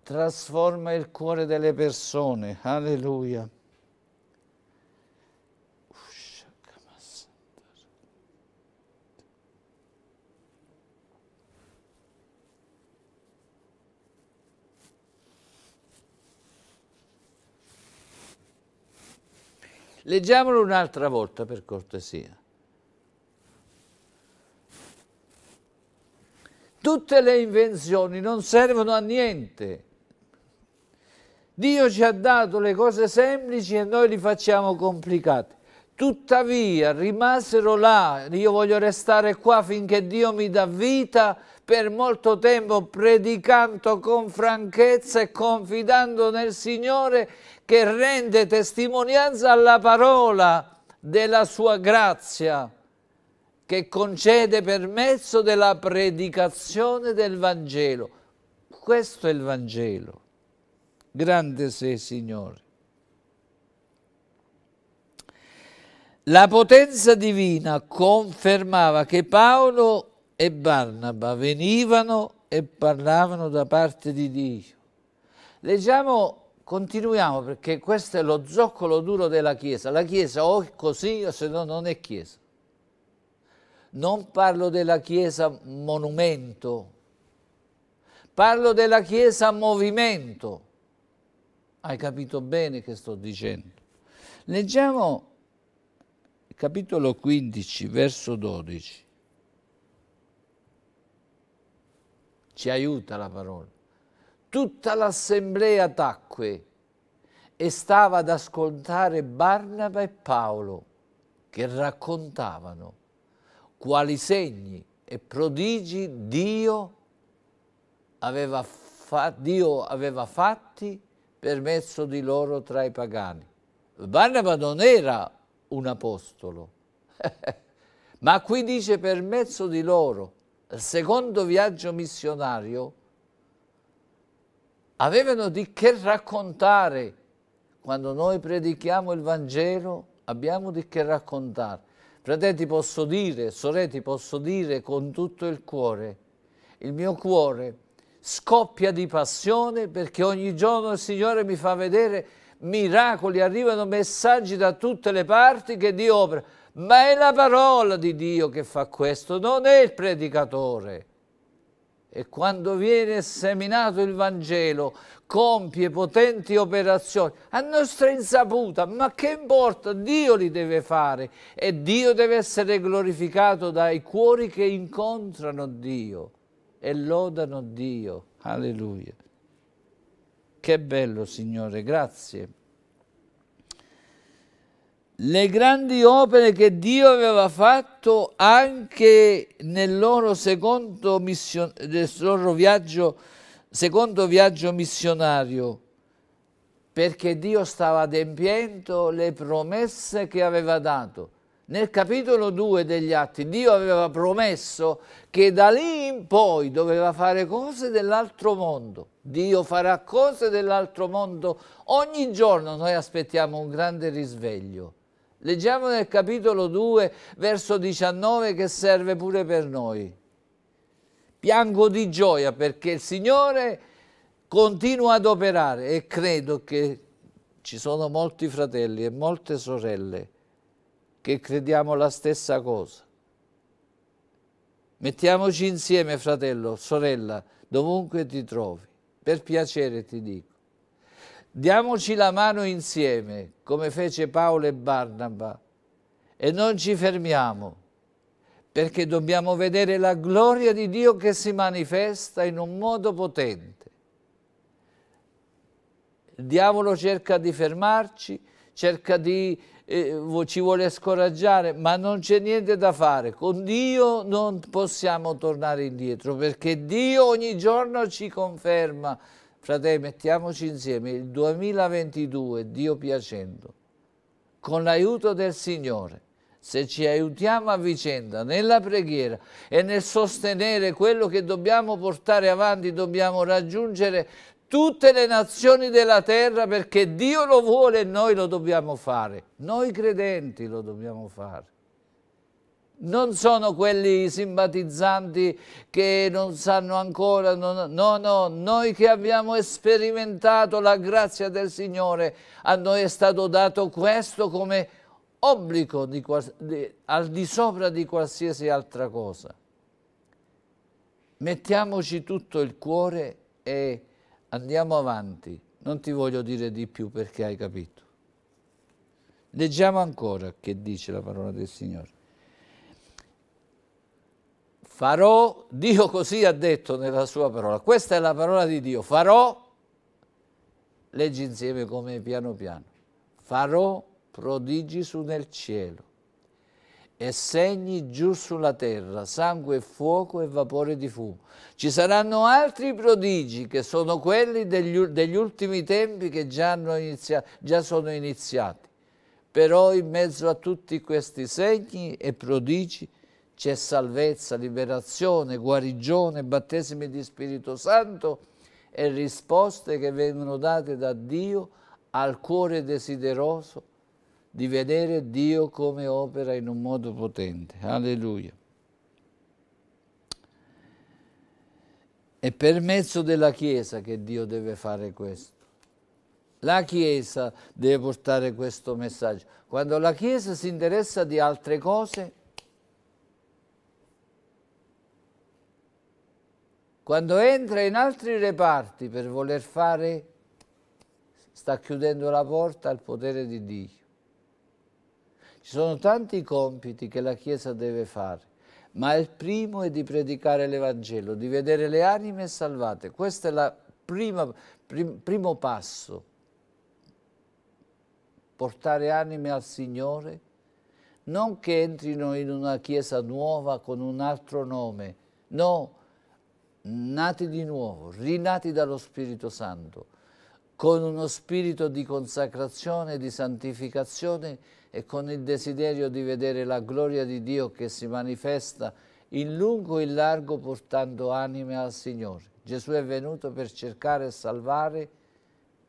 trasforma il cuore delle persone. Alleluia. Leggiamolo un'altra volta per cortesia. Tutte le invenzioni non servono a niente. Dio ci ha dato le cose semplici e noi le facciamo complicate. Tuttavia rimasero là, io voglio restare qua finché Dio mi dà vita per molto tempo predicando con franchezza e confidando nel Signore che rende testimonianza alla parola della sua grazia che concede per mezzo della predicazione del Vangelo. Questo è il Vangelo. Grande sei, Signore. La potenza divina confermava che Paolo e Barnaba venivano e parlavano da parte di Dio. Leggiamo, continuiamo perché questo è lo zoccolo duro della Chiesa. La Chiesa o è così o se no non è Chiesa. Non parlo della Chiesa monumento, parlo della Chiesa movimento. Hai capito bene che sto dicendo. Leggiamo capitolo 15, verso 12. Ci aiuta la parola. Tutta l'assemblea tacque e stava ad ascoltare Barnaba e Paolo che raccontavano quali segni e prodigi Dio aveva, fa Dio aveva fatti per mezzo di loro tra i pagani. Barnaba non era un apostolo, ma qui dice per mezzo di loro il secondo viaggio missionario avevano di che raccontare. Quando noi predichiamo il Vangelo abbiamo di che raccontare. Fratelli posso dire, sorelle ti posso dire con tutto il cuore, il mio cuore scoppia di passione perché ogni giorno il Signore mi fa vedere miracoli, arrivano messaggi da tutte le parti che Dio opera ma è la parola di Dio che fa questo, non è il predicatore. E quando viene seminato il Vangelo, compie potenti operazioni a nostra insaputa, ma che importa? Dio li deve fare e Dio deve essere glorificato dai cuori che incontrano Dio e lodano Dio. Alleluia. Che bello, Signore, grazie le grandi opere che Dio aveva fatto anche nel loro secondo, mission, nel loro viaggio, secondo viaggio missionario, perché Dio stava adempiendo le promesse che aveva dato. Nel capitolo 2 degli Atti Dio aveva promesso che da lì in poi doveva fare cose dell'altro mondo. Dio farà cose dell'altro mondo. Ogni giorno noi aspettiamo un grande risveglio Leggiamo nel capitolo 2, verso 19, che serve pure per noi. Piango di gioia perché il Signore continua ad operare e credo che ci sono molti fratelli e molte sorelle che crediamo la stessa cosa. Mettiamoci insieme, fratello, sorella, dovunque ti trovi. Per piacere ti dico Diamoci la mano insieme, come fece Paolo e Barnaba, e non ci fermiamo, perché dobbiamo vedere la gloria di Dio che si manifesta in un modo potente. Il diavolo cerca di fermarci, cerca di, eh, ci vuole scoraggiare, ma non c'è niente da fare. Con Dio non possiamo tornare indietro, perché Dio ogni giorno ci conferma Fratelli, mettiamoci insieme il 2022, Dio piacendo, con l'aiuto del Signore. Se ci aiutiamo a vicenda nella preghiera e nel sostenere quello che dobbiamo portare avanti, dobbiamo raggiungere tutte le nazioni della terra perché Dio lo vuole e noi lo dobbiamo fare. Noi credenti lo dobbiamo fare non sono quelli simpatizzanti che non sanno ancora, no, no, no, noi che abbiamo sperimentato la grazia del Signore, a noi è stato dato questo come obbligo di, di, al di sopra di qualsiasi altra cosa. Mettiamoci tutto il cuore e andiamo avanti. Non ti voglio dire di più perché hai capito. Leggiamo ancora che dice la parola del Signore farò, Dio così ha detto nella sua parola, questa è la parola di Dio, farò, leggi insieme come piano piano, farò prodigi su nel cielo e segni giù sulla terra, sangue e fuoco e vapore di fumo. Ci saranno altri prodigi che sono quelli degli, degli ultimi tempi che già, iniziato, già sono iniziati. Però in mezzo a tutti questi segni e prodigi c'è salvezza, liberazione, guarigione, battesimi di Spirito Santo e risposte che vengono date da Dio al cuore desideroso di vedere Dio come opera in un modo potente. Alleluia. È per mezzo della Chiesa che Dio deve fare questo. La Chiesa deve portare questo messaggio. Quando la Chiesa si interessa di altre cose, Quando entra in altri reparti per voler fare, sta chiudendo la porta al potere di Dio. Ci sono tanti compiti che la Chiesa deve fare ma il primo è di predicare l'Evangelo, di vedere le anime salvate. Questo è il prim, primo passo, portare anime al Signore, non che entrino in una chiesa nuova con un altro nome, no, nati di nuovo, rinati dallo Spirito Santo, con uno spirito di consacrazione, di santificazione e con il desiderio di vedere la gloria di Dio che si manifesta in lungo e in largo portando anime al Signore. Gesù è venuto per cercare e salvare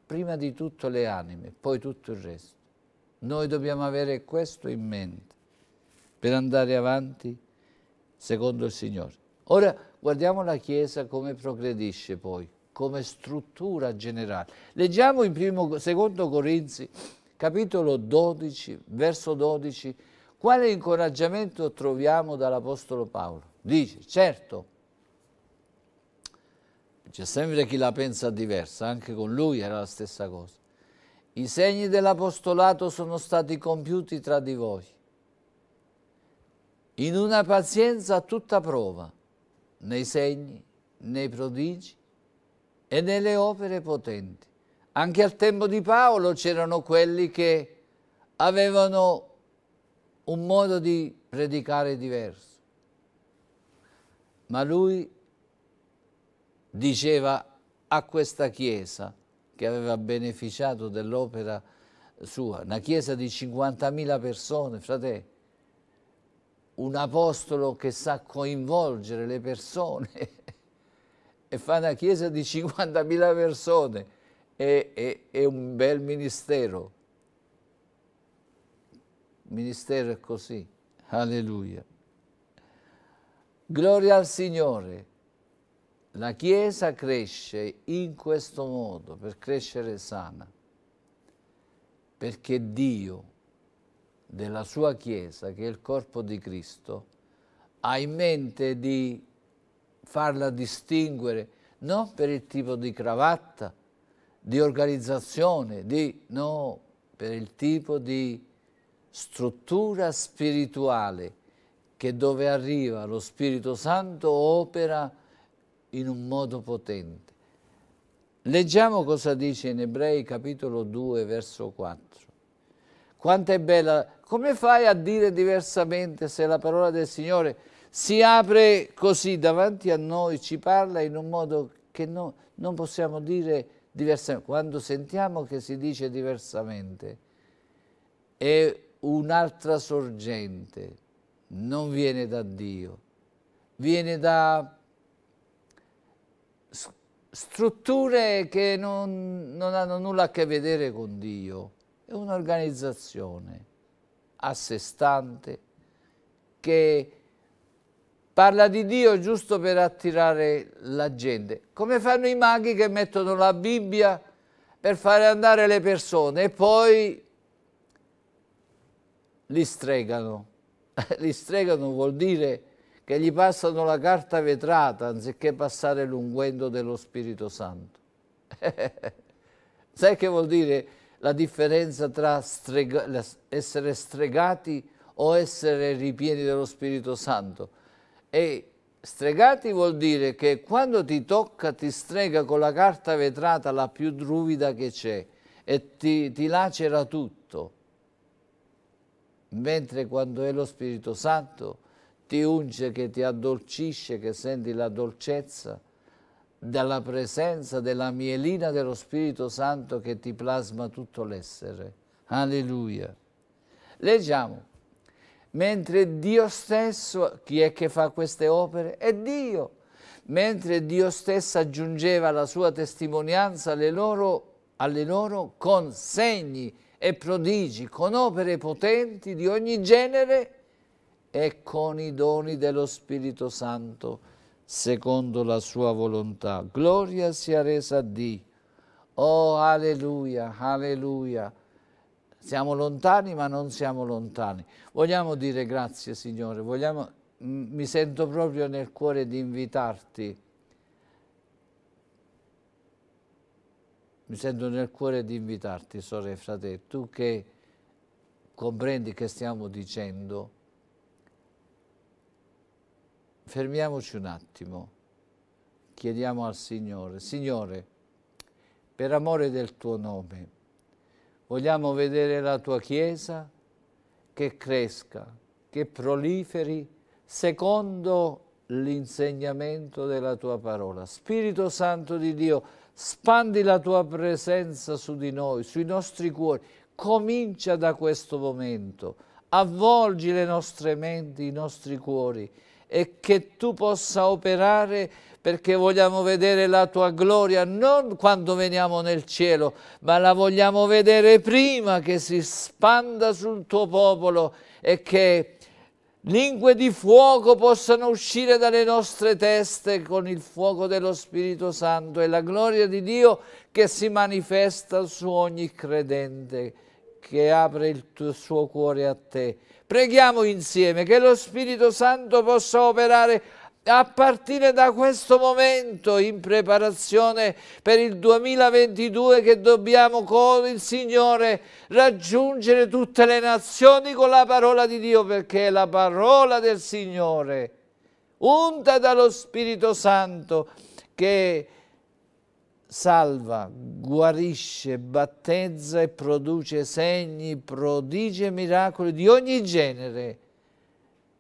prima di tutto le anime, poi tutto il resto. Noi dobbiamo avere questo in mente per andare avanti secondo il Signore. Ora, Guardiamo la Chiesa come progredisce poi, come struttura generale. Leggiamo in primo, secondo Corinzi, capitolo 12, verso 12, quale incoraggiamento troviamo dall'Apostolo Paolo? Dice, certo, c'è sempre chi la pensa diversa, anche con lui era la stessa cosa. I segni dell'apostolato sono stati compiuti tra di voi, in una pazienza a tutta prova, nei segni, nei prodigi e nelle opere potenti. Anche al tempo di Paolo c'erano quelli che avevano un modo di predicare diverso. Ma lui diceva a questa chiesa che aveva beneficiato dell'opera sua, una chiesa di 50.000 persone, fratelli, un apostolo che sa coinvolgere le persone e fa una chiesa di 50.000 persone è, è, è, un bel ministero. Il ministero è così, alleluia. Gloria al Signore. La Chiesa cresce in questo modo, per crescere sana, perché Dio della sua Chiesa, che è il corpo di Cristo, ha in mente di farla distinguere non per il tipo di cravatta, di organizzazione, di, no, per il tipo di struttura spirituale che dove arriva lo Spirito Santo opera in un modo potente. Leggiamo cosa dice in Ebrei capitolo 2 verso 4. Quanto è bella come fai a dire diversamente se la parola del Signore si apre così davanti a noi, ci parla in un modo che no, non possiamo dire diversamente? Quando sentiamo che si dice diversamente, è un'altra sorgente, non viene da Dio, viene da strutture che non, non hanno nulla a che vedere con Dio, è un'organizzazione a sé stante, che parla di Dio giusto per attirare la gente, come fanno i maghi che mettono la Bibbia per fare andare le persone e poi li stregano. li stregano vuol dire che gli passano la carta vetrata anziché passare l'unguendo dello Spirito Santo. Sai che vuol dire? la differenza tra strega essere stregati o essere ripieni dello Spirito Santo. E stregati vuol dire che quando ti tocca ti strega con la carta vetrata la più druvida che c'è e ti, ti lacera tutto. Mentre quando è lo Spirito Santo ti unge, che ti addolcisce, che senti la dolcezza, dalla presenza della mielina dello Spirito Santo che ti plasma tutto l'essere. Alleluia. Leggiamo. Mentre Dio stesso, chi è che fa queste opere? È Dio. Mentre Dio stesso aggiungeva la sua testimonianza alle loro, alle loro con segni e prodigi, con opere potenti di ogni genere e con i doni dello Spirito Santo secondo la sua volontà. Gloria sia resa a Dio. Oh, alleluia, alleluia. Siamo lontani, ma non siamo lontani. Vogliamo dire grazie, Signore. Vogliamo, mi sento proprio nel cuore di invitarti. Mi sento nel cuore di invitarti, sore e fratelli, tu che comprendi che stiamo dicendo, fermiamoci un attimo, chiediamo al Signore, Signore, per amore del tuo nome, vogliamo vedere la tua Chiesa che cresca, che proliferi secondo l'insegnamento della tua parola. Spirito Santo di Dio, spandi la tua presenza su di noi, sui nostri cuori. Comincia da questo momento, avvolgi le nostre menti, i nostri cuori e che tu possa operare perché vogliamo vedere la tua gloria non quando veniamo nel cielo, ma la vogliamo vedere prima che si spanda sul tuo popolo e che lingue di fuoco possano uscire dalle nostre teste con il fuoco dello Spirito Santo e la gloria di Dio che si manifesta su ogni credente che apre il suo cuore a te. Preghiamo insieme che lo Spirito Santo possa operare a partire da questo momento in preparazione per il 2022 che dobbiamo con il Signore raggiungere tutte le nazioni con la parola di Dio perché è la parola del Signore unta dallo Spirito Santo che salva, guarisce, battezza e produce segni, prodigi e miracoli di ogni genere.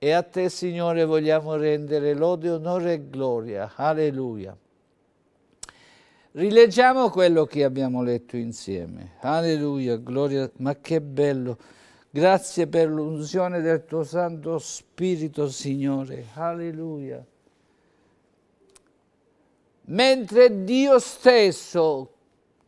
E a te, Signore, vogliamo rendere lode, onore e gloria. Alleluia. Rileggiamo quello che abbiamo letto insieme. Alleluia, gloria, ma che bello. Grazie per l'unzione del tuo Santo Spirito, Signore. Alleluia. Mentre Dio stesso,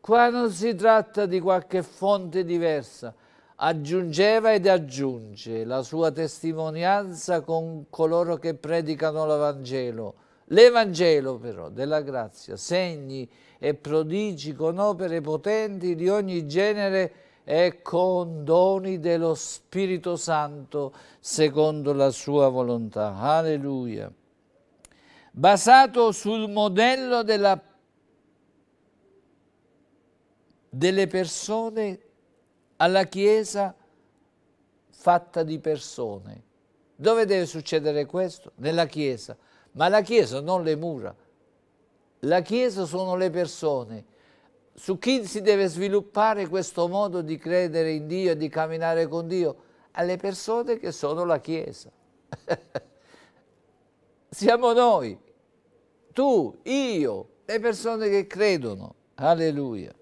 qua non si tratta di qualche fonte diversa, aggiungeva ed aggiunge la sua testimonianza con coloro che predicano l'Evangelo. L'Evangelo però della grazia, segni e prodigi con opere potenti di ogni genere e con doni dello Spirito Santo secondo la sua volontà. Alleluia basato sul modello della, delle persone alla Chiesa fatta di persone. Dove deve succedere questo? Nella Chiesa. Ma la Chiesa non le mura. La Chiesa sono le persone. Su chi si deve sviluppare questo modo di credere in Dio, e di camminare con Dio? Alle persone che sono la Chiesa. Siamo noi tu, io, le persone che credono. Alleluia.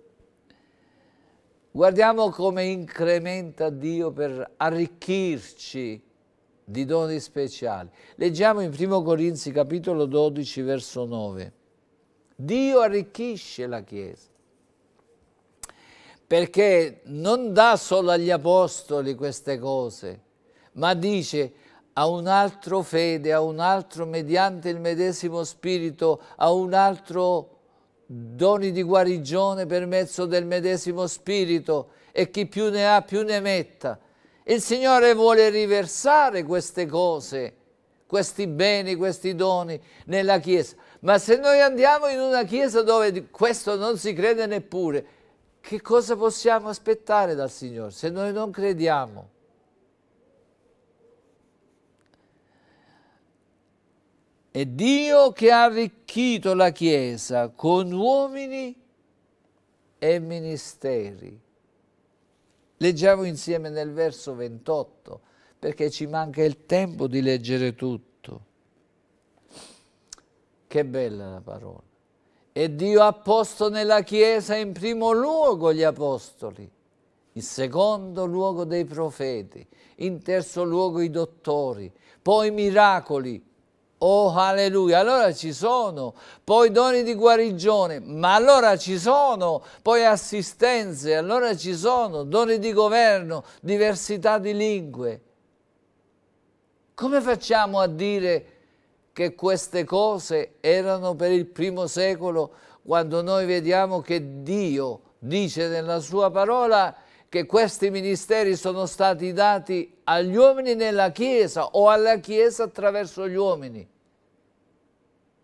Guardiamo come incrementa Dio per arricchirci di doni speciali. Leggiamo in 1 Corinzi capitolo 12 verso 9. Dio arricchisce la Chiesa perché non dà solo agli apostoli queste cose, ma dice a un altro fede, a un altro mediante il medesimo spirito, a un altro doni di guarigione per mezzo del medesimo spirito e chi più ne ha più ne metta. Il Signore vuole riversare queste cose, questi beni, questi doni nella Chiesa. Ma se noi andiamo in una Chiesa dove questo non si crede neppure, che cosa possiamo aspettare dal Signore se noi non crediamo? È Dio che ha arricchito la Chiesa con uomini e ministeri. Leggiamo insieme nel verso 28, perché ci manca il tempo di leggere tutto. Che bella la parola. E Dio ha posto nella Chiesa in primo luogo gli apostoli, in secondo luogo dei profeti, in terzo luogo i dottori, poi miracoli, Oh alleluia, allora ci sono, poi doni di guarigione, ma allora ci sono, poi assistenze, allora ci sono, doni di governo, diversità di lingue. Come facciamo a dire che queste cose erano per il primo secolo quando noi vediamo che Dio dice nella sua parola che questi ministeri sono stati dati agli uomini nella Chiesa o alla Chiesa attraverso gli uomini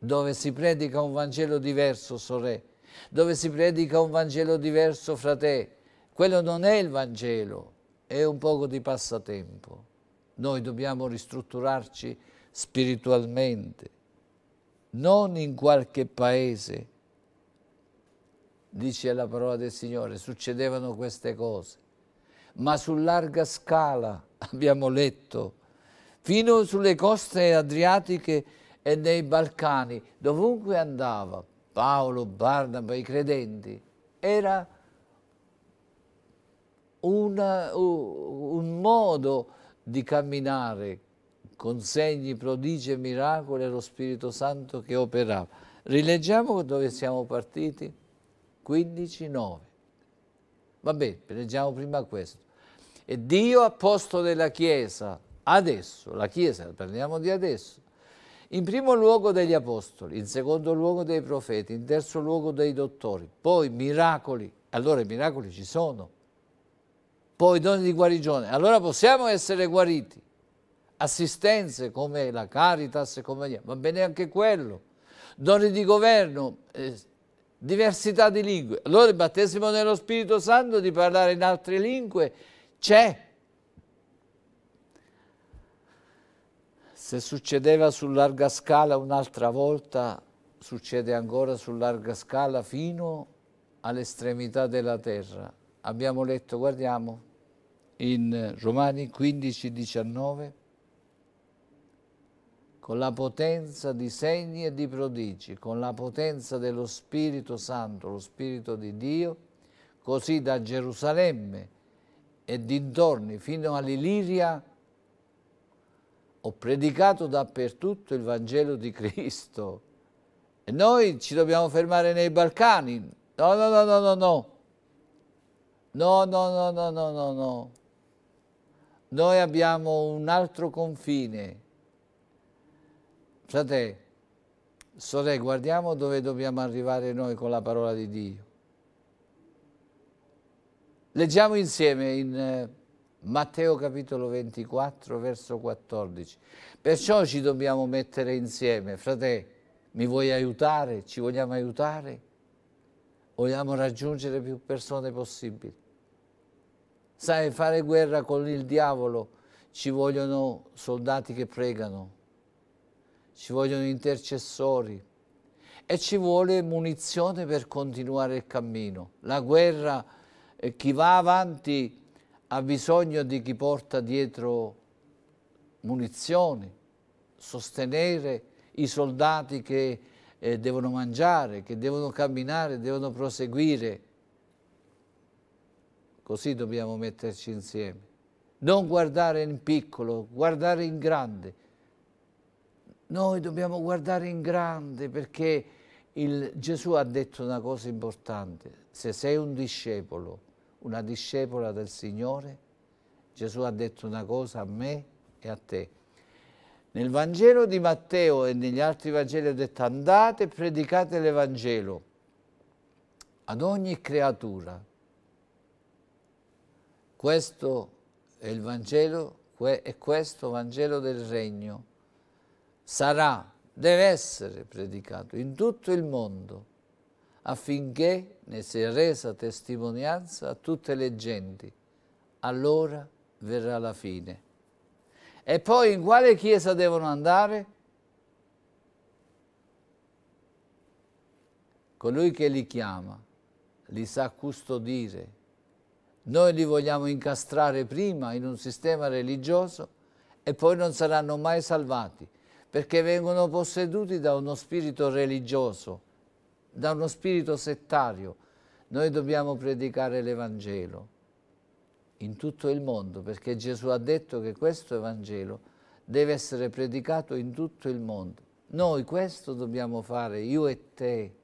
dove si predica un Vangelo diverso, sorelle, dove si predica un Vangelo diverso, fratelli, quello non è il Vangelo, è un poco di passatempo. Noi dobbiamo ristrutturarci spiritualmente, non in qualche paese. Dice la parola del Signore, succedevano queste cose, ma su larga scala, abbiamo letto, fino sulle coste adriatiche e nei Balcani, dovunque andava, Paolo, Barnaba, i credenti, era una, un modo di camminare con segni, prodigi e miracoli allo Spirito Santo che operava. Rileggiamo dove siamo partiti? 15-9. Va bene, leggiamo prima questo. E Dio ha posto della Chiesa, adesso, la Chiesa, parliamo di adesso, in primo luogo degli apostoli, in secondo luogo dei profeti, in terzo luogo dei dottori, poi miracoli, allora i miracoli ci sono, poi doni di guarigione, allora possiamo essere guariti, assistenze come la Caritas, come... va bene anche quello, doni di governo, eh, diversità di lingue, allora il battesimo nello Spirito Santo di parlare in altre lingue c'è, Se succedeva su larga scala un'altra volta, succede ancora su larga scala fino all'estremità della terra. Abbiamo letto, guardiamo, in Romani 15, 19, con la potenza di segni e di prodigi, con la potenza dello Spirito Santo, lo Spirito di Dio, così da Gerusalemme e dintorni fino all'Iliria ho predicato dappertutto il Vangelo di Cristo. E noi ci dobbiamo fermare nei Balcani. No, no, no, no, no, no. No, no, no, no, no, no, no. Noi abbiamo un altro confine. Frate, sorelle, guardiamo dove dobbiamo arrivare noi con la parola di Dio. Leggiamo insieme in... Eh, Matteo capitolo 24 verso 14. Perciò ci dobbiamo mettere insieme, fratelli, mi vuoi aiutare? Ci vogliamo aiutare? Vogliamo raggiungere più persone possibili. Sai, fare guerra con il diavolo ci vogliono soldati che pregano, ci vogliono intercessori e ci vuole munizione per continuare il cammino. La guerra, eh, chi va avanti ha bisogno di chi porta dietro munizioni, sostenere i soldati che eh, devono mangiare, che devono camminare, devono proseguire. Così dobbiamo metterci insieme. Non guardare in piccolo, guardare in grande. Noi dobbiamo guardare in grande perché il, Gesù ha detto una cosa importante. Se sei un discepolo, una discepola del Signore, Gesù ha detto una cosa a me e a te. Nel Vangelo di Matteo e negli altri Vangeli ha detto andate e predicate l'Evangelo ad ogni creatura. Questo è il Vangelo, e questo Vangelo del Regno. Sarà, deve essere predicato in tutto il mondo affinché ne sia resa testimonianza a tutte le genti. Allora verrà la fine. E poi in quale chiesa devono andare? Colui che li chiama, li sa custodire. Noi li vogliamo incastrare prima in un sistema religioso e poi non saranno mai salvati perché vengono posseduti da uno spirito religioso da uno spirito settario. Noi dobbiamo predicare l'Evangelo in tutto il mondo, perché Gesù ha detto che questo Evangelo deve essere predicato in tutto il mondo. Noi questo dobbiamo fare, io e te.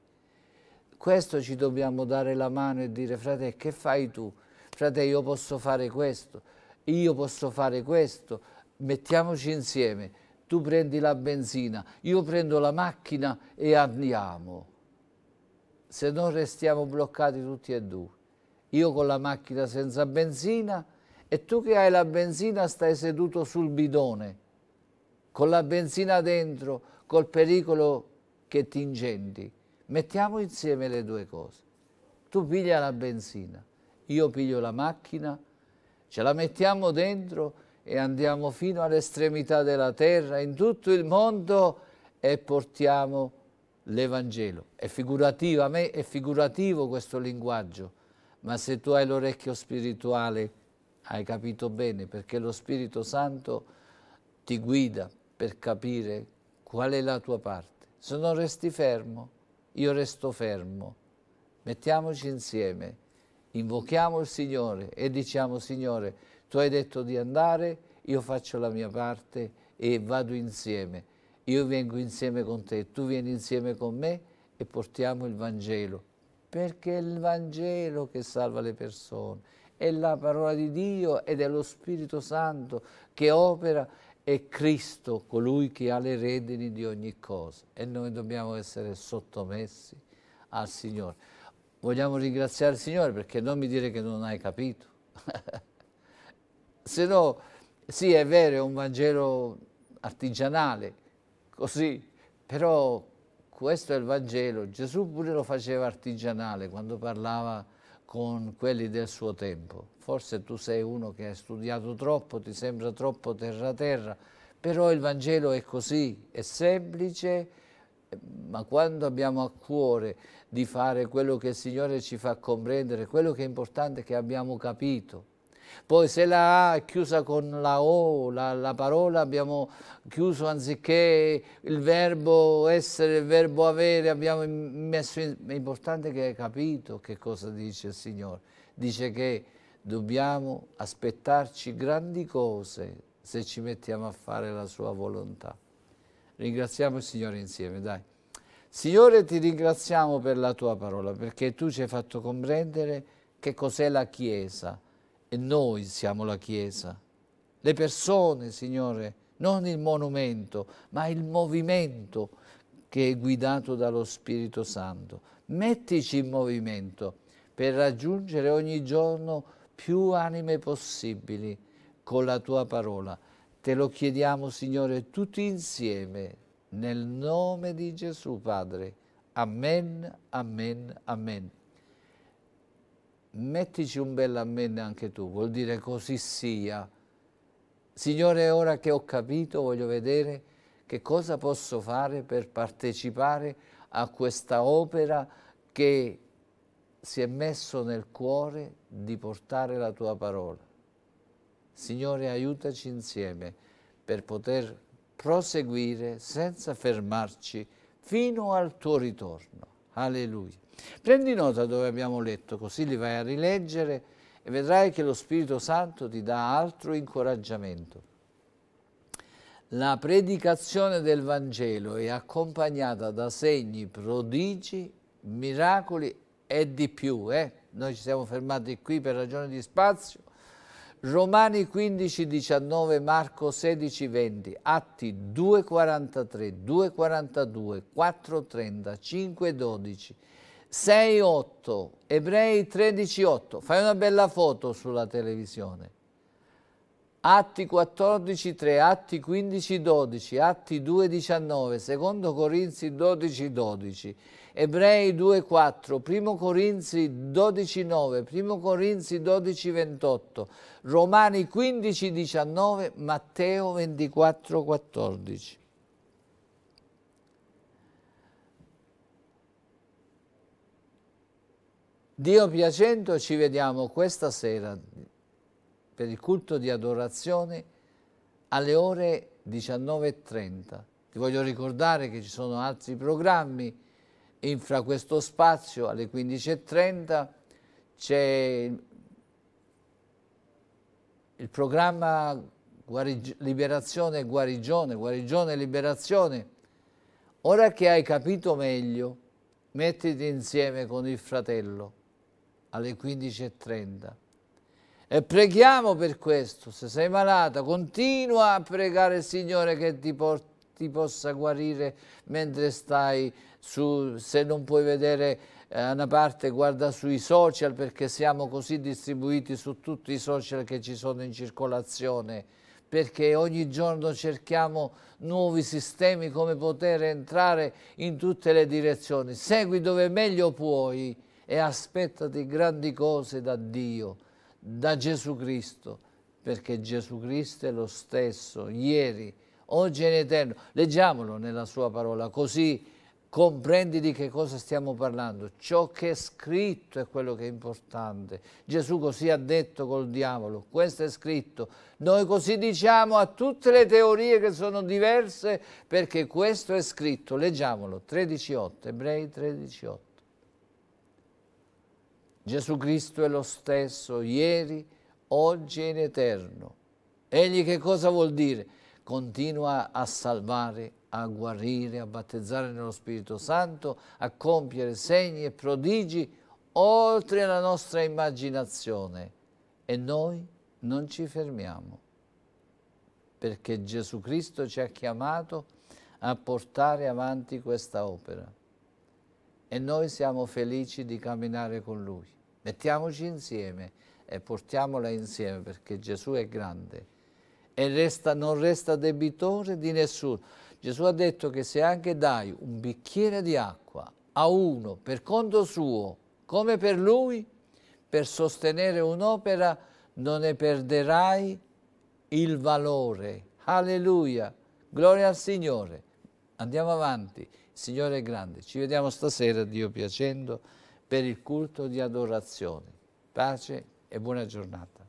Questo ci dobbiamo dare la mano e dire, frate, che fai tu? Frate, io posso fare questo, io posso fare questo. Mettiamoci insieme, tu prendi la benzina, io prendo la macchina e andiamo se non restiamo bloccati tutti e due. Io con la macchina senza benzina e tu che hai la benzina stai seduto sul bidone, con la benzina dentro, col pericolo che ti incendi. Mettiamo insieme le due cose. Tu piglia la benzina, io piglio la macchina, ce la mettiamo dentro e andiamo fino all'estremità della terra, in tutto il mondo e portiamo l'Evangelo. È figurativo, a me è figurativo questo linguaggio, ma se tu hai l'orecchio spirituale hai capito bene perché lo Spirito Santo ti guida per capire qual è la tua parte. Se non resti fermo, io resto fermo. Mettiamoci insieme, invochiamo il Signore e diciamo Signore, tu hai detto di andare, io faccio la mia parte e vado insieme io vengo insieme con te, tu vieni insieme con me e portiamo il Vangelo, perché è il Vangelo che salva le persone, è la parola di Dio ed è lo Spirito Santo che opera, è Cristo colui che ha le redini di ogni cosa e noi dobbiamo essere sottomessi al Signore. Vogliamo ringraziare il Signore perché non mi dire che non hai capito. Se no, sì è vero, è un Vangelo artigianale, così. Però questo è il Vangelo. Gesù pure lo faceva artigianale quando parlava con quelli del suo tempo. Forse tu sei uno che ha studiato troppo, ti sembra troppo terra-terra, però il Vangelo è così, è semplice, ma quando abbiamo a cuore di fare quello che il Signore ci fa comprendere, quello che è importante è che abbiamo capito, poi se la A è chiusa con la O, la, la parola abbiamo chiuso anziché il verbo essere, il verbo avere, abbiamo messo in... È importante che hai capito che cosa dice il Signore. Dice che dobbiamo aspettarci grandi cose se ci mettiamo a fare la sua volontà. Ringraziamo il Signore insieme, dai. Signore, ti ringraziamo per la tua parola, perché tu ci hai fatto comprendere che cos'è la Chiesa, e noi siamo la Chiesa. Le persone, Signore, non il monumento, ma il movimento che è guidato dallo Spirito Santo. Mettici in movimento per raggiungere ogni giorno più anime possibili con la Tua parola. Te lo chiediamo, Signore, tutti insieme, nel nome di Gesù, Padre. Amen, amen, amen mettici un bel amen anche tu, vuol dire così sia. Signore, ora che ho capito, voglio vedere che cosa posso fare per partecipare a questa opera che si è messo nel cuore di portare la tua parola. Signore, aiutaci insieme per poter proseguire senza fermarci fino al tuo ritorno. Alleluia. Prendi nota dove abbiamo letto, così li vai a rileggere e vedrai che lo Spirito Santo ti dà altro incoraggiamento. La predicazione del Vangelo è accompagnata da segni, prodigi, miracoli e di più. Eh? Noi ci siamo fermati qui per ragione di spazio. Romani 15, 19, Marco 16, 20, Atti 2, 43, 2, 42, 4, 30, 5, 12, 6.8, Ebrei 13.8, fai una bella foto sulla televisione. Atti 14.3, Atti 15.12, Atti 2.19, secondo Corinzi 12.12, Ebrei 2.4, primo Corinzi 12.9, primo Corinzi 12.28, Romani 15.19, Matteo 24.14. Dio piacendo ci vediamo questa sera per il culto di adorazione alle ore 19.30. Ti voglio ricordare che ci sono altri programmi, infra questo spazio alle 15.30 c'è il programma guarig Liberazione e Guarigione, Guarigione e Liberazione. Ora che hai capito meglio, mettiti insieme con il fratello alle 15.30. E preghiamo per questo, se sei malata continua a pregare il Signore che ti, ti possa guarire mentre stai su, se non puoi vedere eh, una parte guarda sui social perché siamo così distribuiti su tutti i social che ci sono in circolazione perché ogni giorno cerchiamo nuovi sistemi come poter entrare in tutte le direzioni. Segui dove meglio puoi e aspettati grandi cose da Dio, da Gesù Cristo, perché Gesù Cristo è lo stesso, ieri, oggi è in eterno. Leggiamolo nella sua parola, così comprendi di che cosa stiamo parlando. Ciò che è scritto è quello che è importante. Gesù così ha detto col diavolo, questo è scritto. Noi così diciamo a tutte le teorie che sono diverse perché questo è scritto. Leggiamolo, 13.8, Ebrei 13.8. Gesù Cristo è lo stesso ieri, oggi e in eterno. Egli che cosa vuol dire? Continua a salvare, a guarire, a battezzare nello Spirito Santo, a compiere segni e prodigi oltre la nostra immaginazione. E noi non ci fermiamo, perché Gesù Cristo ci ha chiamato a portare avanti questa opera. E noi siamo felici di camminare con Lui. Mettiamoci insieme e portiamola insieme perché Gesù è grande e resta, non resta debitore di nessuno. Gesù ha detto che se anche dai un bicchiere di acqua a uno per conto suo, come per lui, per sostenere un'opera non ne perderai il valore. Alleluia! Gloria al Signore! Andiamo avanti, il Signore è grande. Ci vediamo stasera, Dio piacendo per il culto di adorazione. Pace e buona giornata.